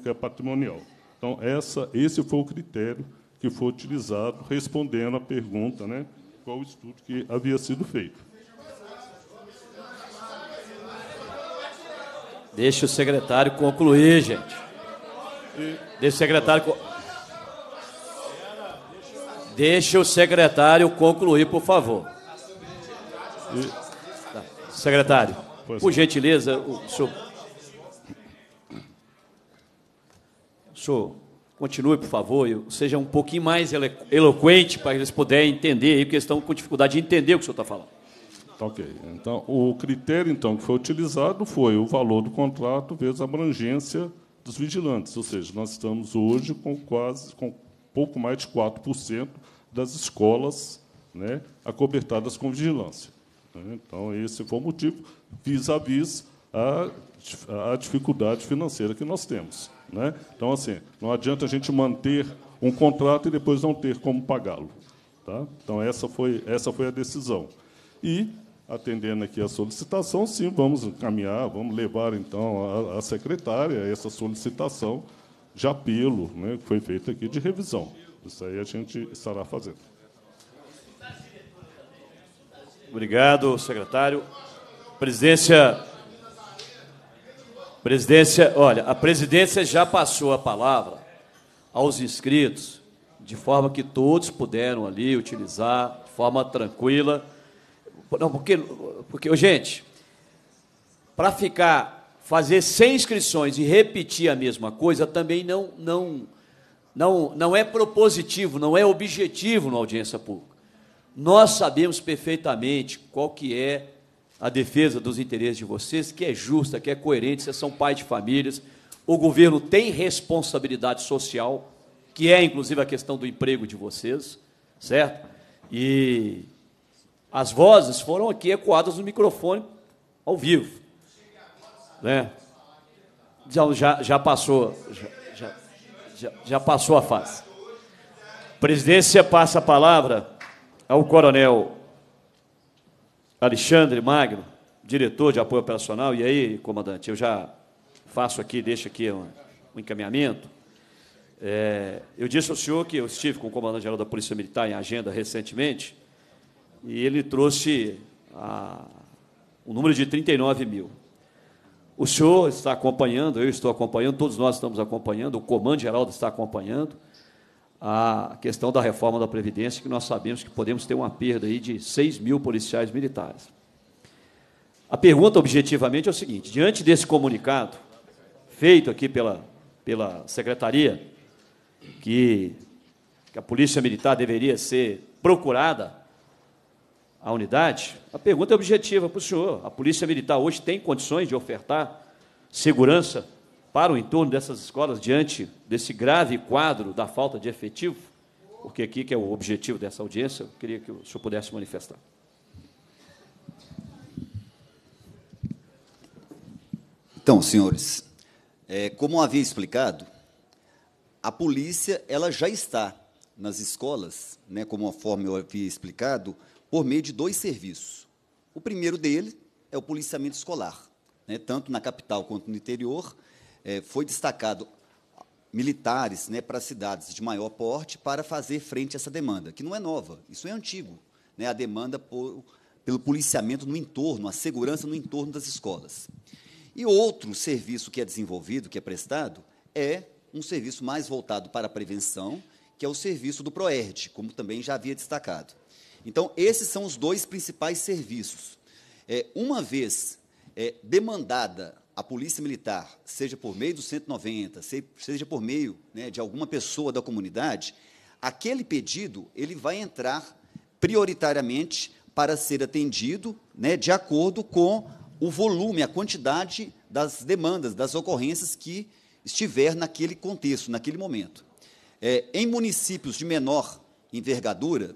que é patrimonial. Então, essa, esse foi o critério que foi utilizado respondendo à pergunta né, qual o estudo que havia sido feito. Deixa o secretário concluir, gente. E, Deixa o secretário. Deixa o secretário concluir, por favor. Tá. Secretário, pois por é. gentileza, o senhor... o senhor. continue, por favor, seja um pouquinho mais eloquente para eles puderem entender, porque eles estão com dificuldade de entender o que o senhor está falando. Tá ok. Então, o critério então que foi utilizado foi o valor do contrato vezes a abrangência dos vigilantes, ou seja, nós estamos hoje com quase com pouco mais de 4% das escolas né, acobertadas com vigilância. Né. Então, esse foi o motivo, vis-à-vis a, a, dificuldade financeira que nós temos. Né? Então, assim, não adianta a gente manter um contrato e depois não ter como pagá-lo. Tá? Então, essa foi, essa foi a decisão. E, atendendo aqui a solicitação, sim, vamos encaminhar, vamos levar, então, à secretária essa solicitação de apelo né, que foi feito aqui de revisão. Isso aí a gente estará fazendo. Obrigado, secretário. Presidência. Presidência, olha, a presidência já passou a palavra aos inscritos, de forma que todos puderam ali utilizar de forma tranquila. Não, porque, porque gente, para ficar fazer 100 inscrições e repetir a mesma coisa também não, não, não, não é propositivo, não é objetivo na audiência pública. Nós sabemos perfeitamente qual que é a defesa dos interesses de vocês, que é justa, que é coerente, vocês são pais de famílias, o governo tem responsabilidade social, que é inclusive a questão do emprego de vocês, certo? E as vozes foram aqui ecoadas no microfone ao vivo. Né? Já, já, passou. Já, já, já passou a fase. Presidência passa a palavra ao coronel Alexandre Magno, diretor de apoio operacional. E aí, comandante, eu já faço aqui, deixo aqui um, um encaminhamento. É, eu disse ao senhor que eu estive com o comandante-geral da Polícia Militar em agenda recentemente e ele trouxe o um número de 39 mil. O senhor está acompanhando, eu estou acompanhando, todos nós estamos acompanhando, o Comando Geral está acompanhando a questão da reforma da Previdência, que nós sabemos que podemos ter uma perda aí de 6 mil policiais militares. A pergunta, objetivamente, é o seguinte: diante desse comunicado feito aqui pela, pela secretaria, que, que a Polícia Militar deveria ser procurada à unidade, a pergunta é objetiva para o senhor. A Polícia Militar hoje tem condições de ofertar segurança para o entorno dessas escolas diante desse grave quadro da falta de efetivo? Porque aqui que é o objetivo dessa audiência, eu queria que o senhor pudesse manifestar. Então, senhores, é, como havia explicado, a polícia ela já está nas escolas, né, como a forma eu havia explicado, por meio de dois serviços. O primeiro dele é o policiamento escolar. Né, tanto na capital quanto no interior, é, foi destacado militares né, para cidades de maior porte para fazer frente a essa demanda, que não é nova, isso é antigo, né, a demanda por, pelo policiamento no entorno, a segurança no entorno das escolas. E outro serviço que é desenvolvido, que é prestado, é um serviço mais voltado para a prevenção, que é o serviço do PROERD, como também já havia destacado. Então, esses são os dois principais serviços. É, uma vez é, demandada a polícia militar, seja por meio do 190, seja por meio né, de alguma pessoa da comunidade, aquele pedido ele vai entrar prioritariamente para ser atendido né, de acordo com o volume, a quantidade das demandas, das ocorrências que estiver naquele contexto, naquele momento. É, em municípios de menor envergadura,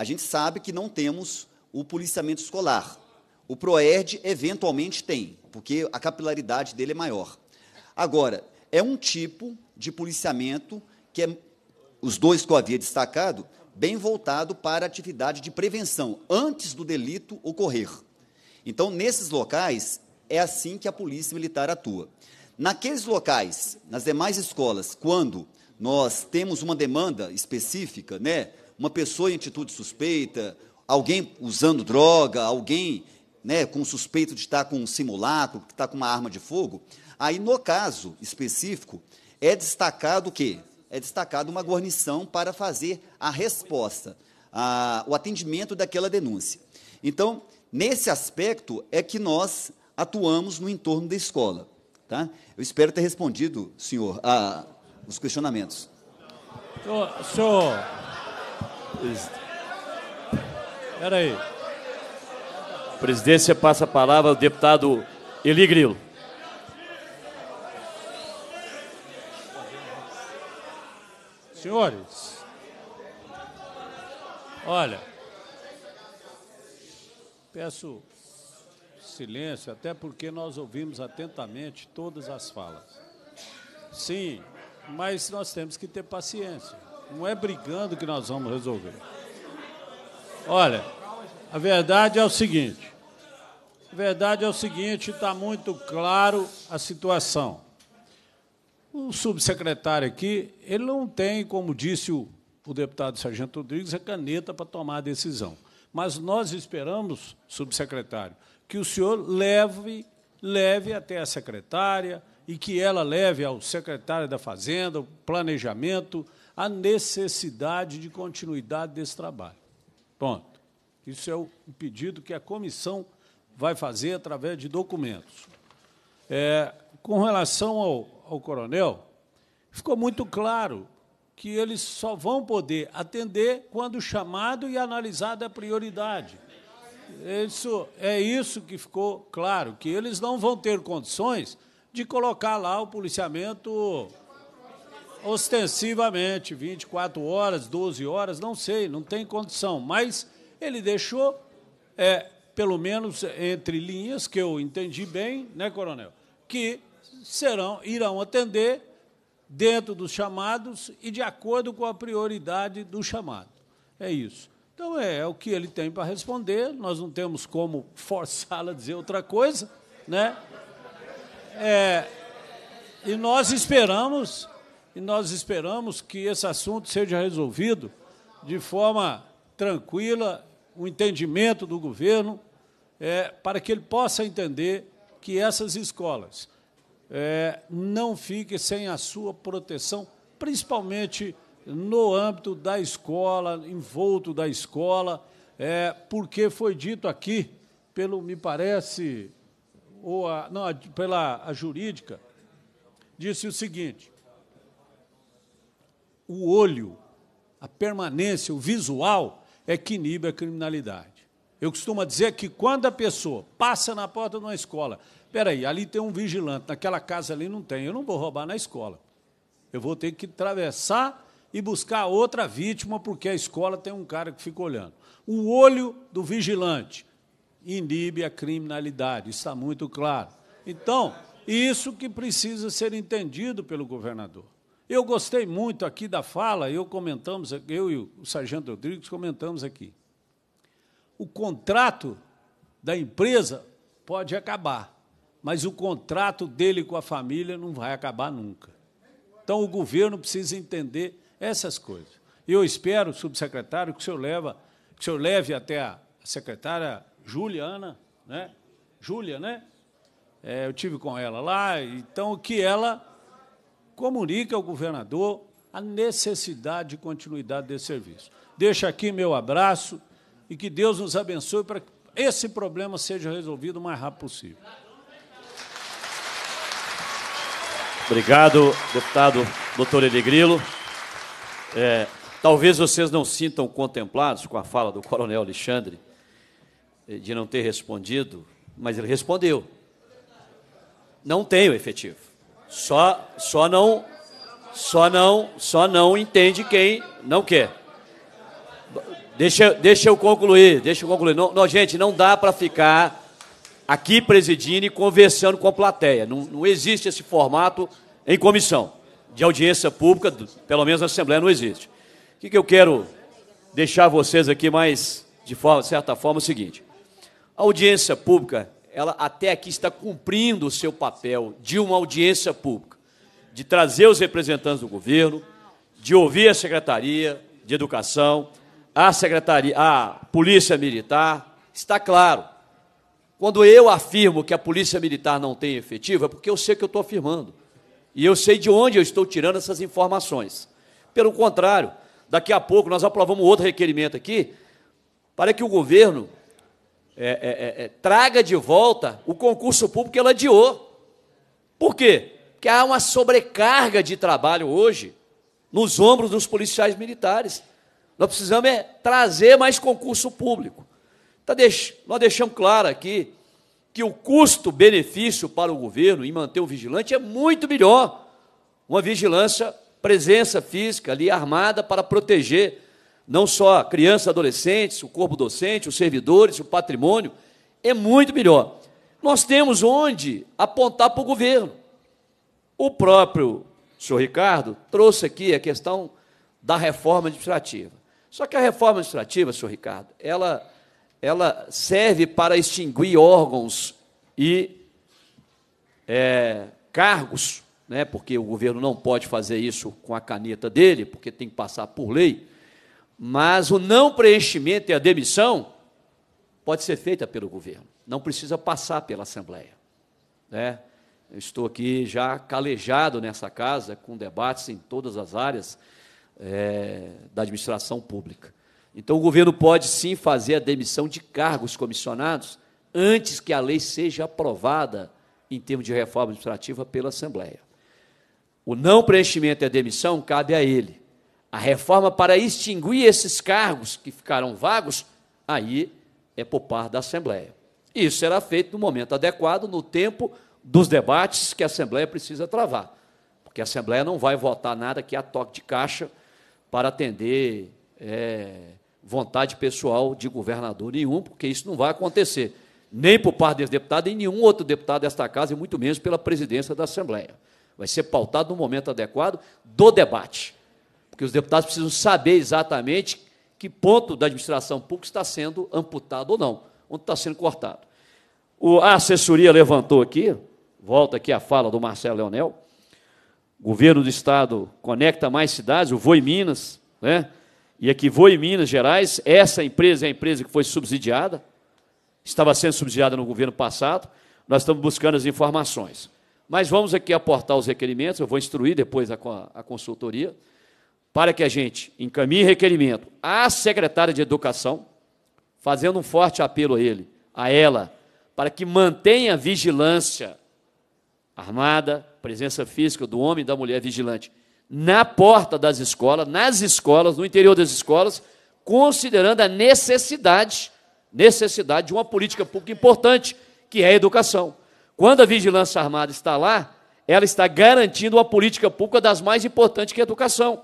a gente sabe que não temos o policiamento escolar. O PROERD eventualmente tem, porque a capilaridade dele é maior. Agora, é um tipo de policiamento que é, os dois que eu havia destacado, bem voltado para a atividade de prevenção, antes do delito ocorrer. Então, nesses locais, é assim que a Polícia Militar atua. Naqueles locais, nas demais escolas, quando nós temos uma demanda específica, né, uma pessoa em atitude suspeita, alguém usando droga, alguém né, com suspeito de estar com um simulacro, que está com uma arma de fogo, aí no caso específico é destacado o quê? É destacado uma guarnição para fazer a resposta, a, o atendimento daquela denúncia. Então, nesse aspecto é que nós atuamos no entorno da escola. Tá? Eu espero ter respondido, senhor, a, os questionamentos. Senhor, senhor, Espera aí. Presidência passa a palavra ao deputado Eli Grilo. Senhores, olha, peço silêncio, até porque nós ouvimos atentamente todas as falas. Sim, mas nós temos que ter paciência. Não é brigando que nós vamos resolver. Olha, a verdade é o seguinte. A verdade é o seguinte, está muito claro a situação. O subsecretário aqui, ele não tem, como disse o, o deputado Sargento Rodrigues, a caneta para tomar a decisão. Mas nós esperamos, subsecretário, que o senhor leve, leve até a secretária e que ela leve ao secretário da Fazenda o planejamento a necessidade de continuidade desse trabalho. Ponto. Isso é o pedido que a comissão vai fazer através de documentos. É, com relação ao, ao coronel, ficou muito claro que eles só vão poder atender quando chamado e analisada a prioridade. Isso, é isso que ficou claro, que eles não vão ter condições de colocar lá o policiamento ostensivamente, 24 horas, 12 horas, não sei, não tem condição. Mas ele deixou, é, pelo menos entre linhas, que eu entendi bem, né, coronel, que serão, irão atender dentro dos chamados e de acordo com a prioridade do chamado. É isso. Então é, é o que ele tem para responder. Nós não temos como <laughs> forçá-la a dizer outra coisa, né? É, e nós esperamos e nós esperamos que esse assunto seja resolvido de forma tranquila, o um entendimento do governo, é, para que ele possa entender que essas escolas é, não fiquem sem a sua proteção, principalmente no âmbito da escola, envolto da escola, é, porque foi dito aqui, pelo, me parece, ou a, não, a, pela a jurídica, disse o seguinte: o olho, a permanência, o visual, é que inibe a criminalidade. Eu costumo dizer que quando a pessoa passa na porta de uma escola, peraí, ali tem um vigilante, naquela casa ali não tem, eu não vou roubar na escola. Eu vou ter que atravessar e buscar outra vítima, porque a escola tem um cara que fica olhando. O olho do vigilante inibe a criminalidade, está muito claro. Então, isso que precisa ser entendido pelo governador. Eu gostei muito aqui da fala, eu comentamos, eu e o Sargento Rodrigues comentamos aqui. O contrato da empresa pode acabar, mas o contrato dele com a família não vai acabar nunca. Então o governo precisa entender essas coisas. Eu espero, subsecretário, que o senhor, leva, que o senhor leve até a secretária Juliana, né? Júlia, né? É, eu tive com ela lá, então que ela comunique ao governador a necessidade de continuidade desse serviço. Deixo aqui meu abraço e que Deus nos abençoe para que esse problema seja resolvido o mais rápido possível. Obrigado, deputado doutor Eligrilo. É, talvez vocês não sintam contemplados com a fala do coronel Alexandre eh, de não ter respondido, mas ele respondeu. Não tenho efetivo. Só, só não, só não, só não entende quem não quer. Deixa, deixa eu concluir, deixa eu concluir. Não, não gente, não dá para ficar aqui presidindo e conversando com a plateia. Não, não existe esse formato em comissão de audiência pública, pelo menos na Assembleia não existe. O que, que eu quero deixar vocês aqui mais, de forma, certa forma, é o seguinte. A audiência pública ela até aqui está cumprindo o seu papel de uma audiência pública, de trazer os representantes do governo, de ouvir a Secretaria de Educação, a Secretaria, a Polícia Militar. Está claro. Quando eu afirmo que a Polícia Militar não tem efetivo, é porque eu sei que eu estou afirmando. E eu sei de onde eu estou tirando essas informações. Pelo contrário, daqui a pouco nós aprovamos outro requerimento aqui para que o governo é é, é, é, traga de volta o concurso público que ela adiou. Por quê? Porque há uma sobrecarga de trabalho hoje nos ombros dos policiais militares. Nós precisamos é trazer mais concurso público. Então, Nós deixamos claro aqui que o custo-benefício para o governo em manter um vigilante é muito melhor. Uma vigilância, presença física ali armada para proteger não só crianças, adolescentes, o corpo docente, os servidores, o patrimônio, é muito melhor. Nós temos onde apontar para o governo. O próprio senhor Ricardo trouxe aqui a questão da reforma administrativa. Só que a reforma administrativa, senhor Ricardo, ela, ela serve para extinguir órgãos e é, cargos, né, porque o governo não pode fazer isso com a caneta dele, porque tem que passar por lei. Mas o não preenchimento e a demissão pode ser feita pelo governo, não precisa passar pela Assembleia. Né? Eu estou aqui já calejado nessa casa com debates em todas as áreas é, da administração pública. Então, o governo pode sim fazer a demissão de cargos comissionados antes que a lei seja aprovada em termos de reforma administrativa pela Assembleia. O não preenchimento e a demissão cabe a ele a reforma para extinguir esses cargos que ficaram vagos, aí é poupar da Assembleia. Isso será feito no momento adequado, no tempo dos debates que a Assembleia precisa travar. Porque a Assembleia não vai votar nada que a toque de caixa para atender é, vontade pessoal de governador nenhum, porque isso não vai acontecer. Nem por parte desse deputado e nenhum outro deputado desta casa, e muito menos pela presidência da Assembleia. Vai ser pautado no momento adequado do debate porque os deputados precisam saber exatamente que ponto da administração pública está sendo amputado ou não, onde está sendo cortado. O, a assessoria levantou aqui, volta aqui a fala do Marcelo Leonel, o governo do Estado conecta mais cidades, o Voe Minas, né? e aqui Voe Minas Gerais, essa empresa é a empresa que foi subsidiada, estava sendo subsidiada no governo passado, nós estamos buscando as informações. Mas vamos aqui aportar os requerimentos, eu vou instruir depois a, a consultoria, para que a gente encaminhe requerimento à secretária de Educação, fazendo um forte apelo a ele, a ela, para que mantenha vigilância armada, presença física do homem e da mulher vigilante na porta das escolas, nas escolas, no interior das escolas, considerando a necessidade, necessidade de uma política pública importante, que é a educação. Quando a vigilância armada está lá, ela está garantindo uma política pública das mais importantes que é a educação.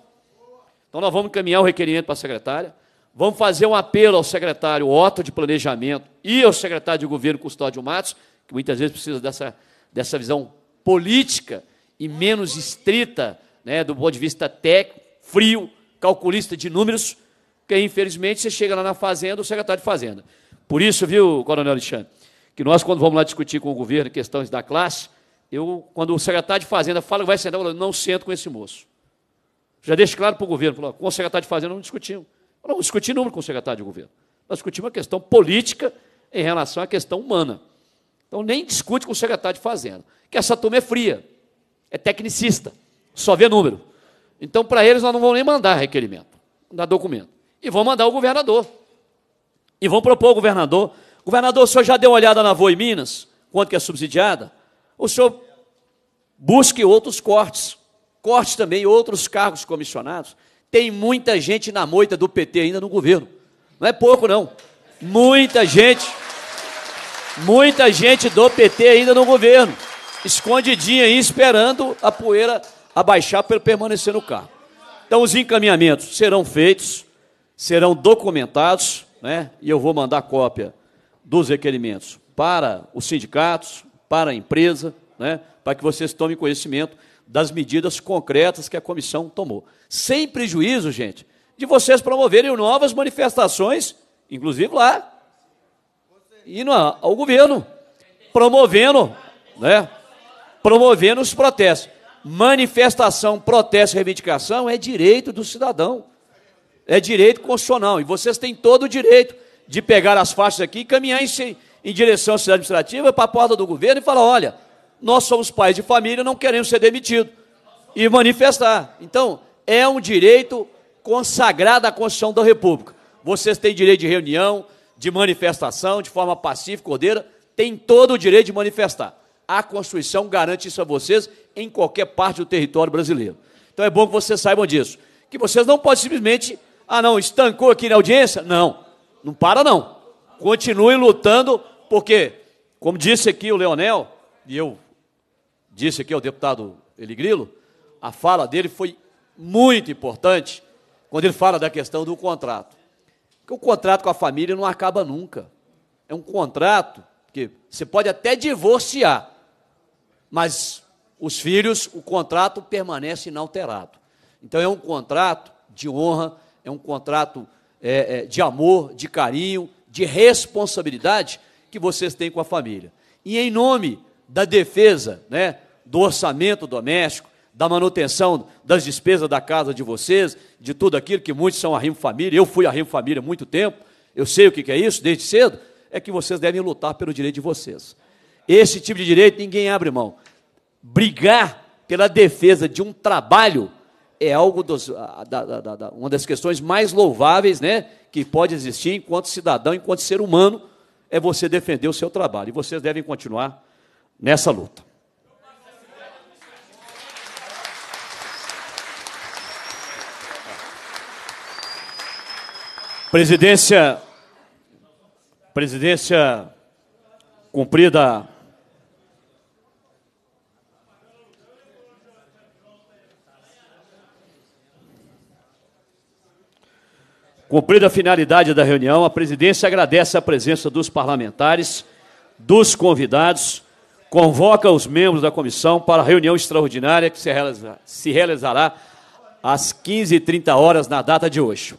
Então nós vamos encaminhar o requerimento para a secretária, vamos fazer um apelo ao secretário Otto de Planejamento e ao secretário de Governo Custódio Matos, que muitas vezes precisa dessa, dessa visão política e menos estrita, né, do ponto de vista técnico, frio, calculista de números, que infelizmente você chega lá na fazenda, o secretário de fazenda. Por isso, viu, Coronel Alexandre, que nós quando vamos lá discutir com o governo questões da classe, eu quando o secretário de fazenda fala que vai sentar, eu falo, não sento com esse moço. Já deixe claro para o governo, falou, com o secretário de Fazenda não discutimos. Falou, não discutimos número com o secretário de governo. Nós discutimos a questão política em relação à questão humana. Então, nem discute com o secretário de Fazenda, que essa turma é fria, é tecnicista, só vê número. Então, para eles, nós não vamos nem mandar requerimento, mandar documento. E vão mandar o governador. E vão propor ao governador. Governador, o senhor já deu uma olhada na Voa em Minas? Quanto que é subsidiada? O senhor busque outros cortes corte também outros cargos comissionados. Tem muita gente na moita do PT ainda no governo. Não é pouco, não. Muita gente. Muita gente do PT ainda no governo. Escondidinha aí, esperando a poeira abaixar para ele permanecer no carro. Então, os encaminhamentos serão feitos, serão documentados, né? e eu vou mandar cópia dos requerimentos para os sindicatos, para a empresa, né? para que vocês tomem conhecimento das medidas concretas que a comissão tomou. Sem prejuízo, gente, de vocês promoverem novas manifestações, inclusive lá, e no, ao governo, promovendo, né? Promovendo os protestos. Manifestação, protesto, reivindicação é direito do cidadão. É direito constitucional. E vocês têm todo o direito de pegar as faixas aqui e caminhar em, em direção à cidade administrativa, para a porta do governo e falar: olha, nós somos pais de família, não queremos ser demitidos e manifestar. Então, é um direito consagrado à Constituição da República. Vocês têm direito de reunião, de manifestação, de forma pacífica, cordeira, têm todo o direito de manifestar. A Constituição garante isso a vocês em qualquer parte do território brasileiro. Então é bom que vocês saibam disso. Que vocês não podem simplesmente, ah não, estancou aqui na audiência? Não, não para não. Continue lutando, porque, como disse aqui o Leonel, e eu disse aqui ao deputado Eligrilo, a fala dele foi muito importante quando ele fala da questão do contrato. Porque o contrato com a família não acaba nunca. É um contrato que você pode até divorciar, mas os filhos, o contrato permanece inalterado. Então é um contrato de honra, é um contrato é, é, de amor, de carinho, de responsabilidade que vocês têm com a família. E em nome da defesa né, do orçamento doméstico, da manutenção das despesas da casa de vocês, de tudo aquilo que muitos são arrimo família, eu fui arrimo família há muito tempo, eu sei o que é isso desde cedo, é que vocês devem lutar pelo direito de vocês. Esse tipo de direito ninguém abre mão. Brigar pela defesa de um trabalho é algo dos, da, da, da, uma das questões mais louváveis, né, que pode existir enquanto cidadão, enquanto ser humano, é você defender o seu trabalho. E vocês devem continuar nessa luta. Presidência, presidência cumprida. Cumprida a finalidade da reunião, a presidência agradece a presença dos parlamentares, dos convidados, convoca os membros da comissão para a reunião extraordinária que se realizará às 15h30 na data de hoje.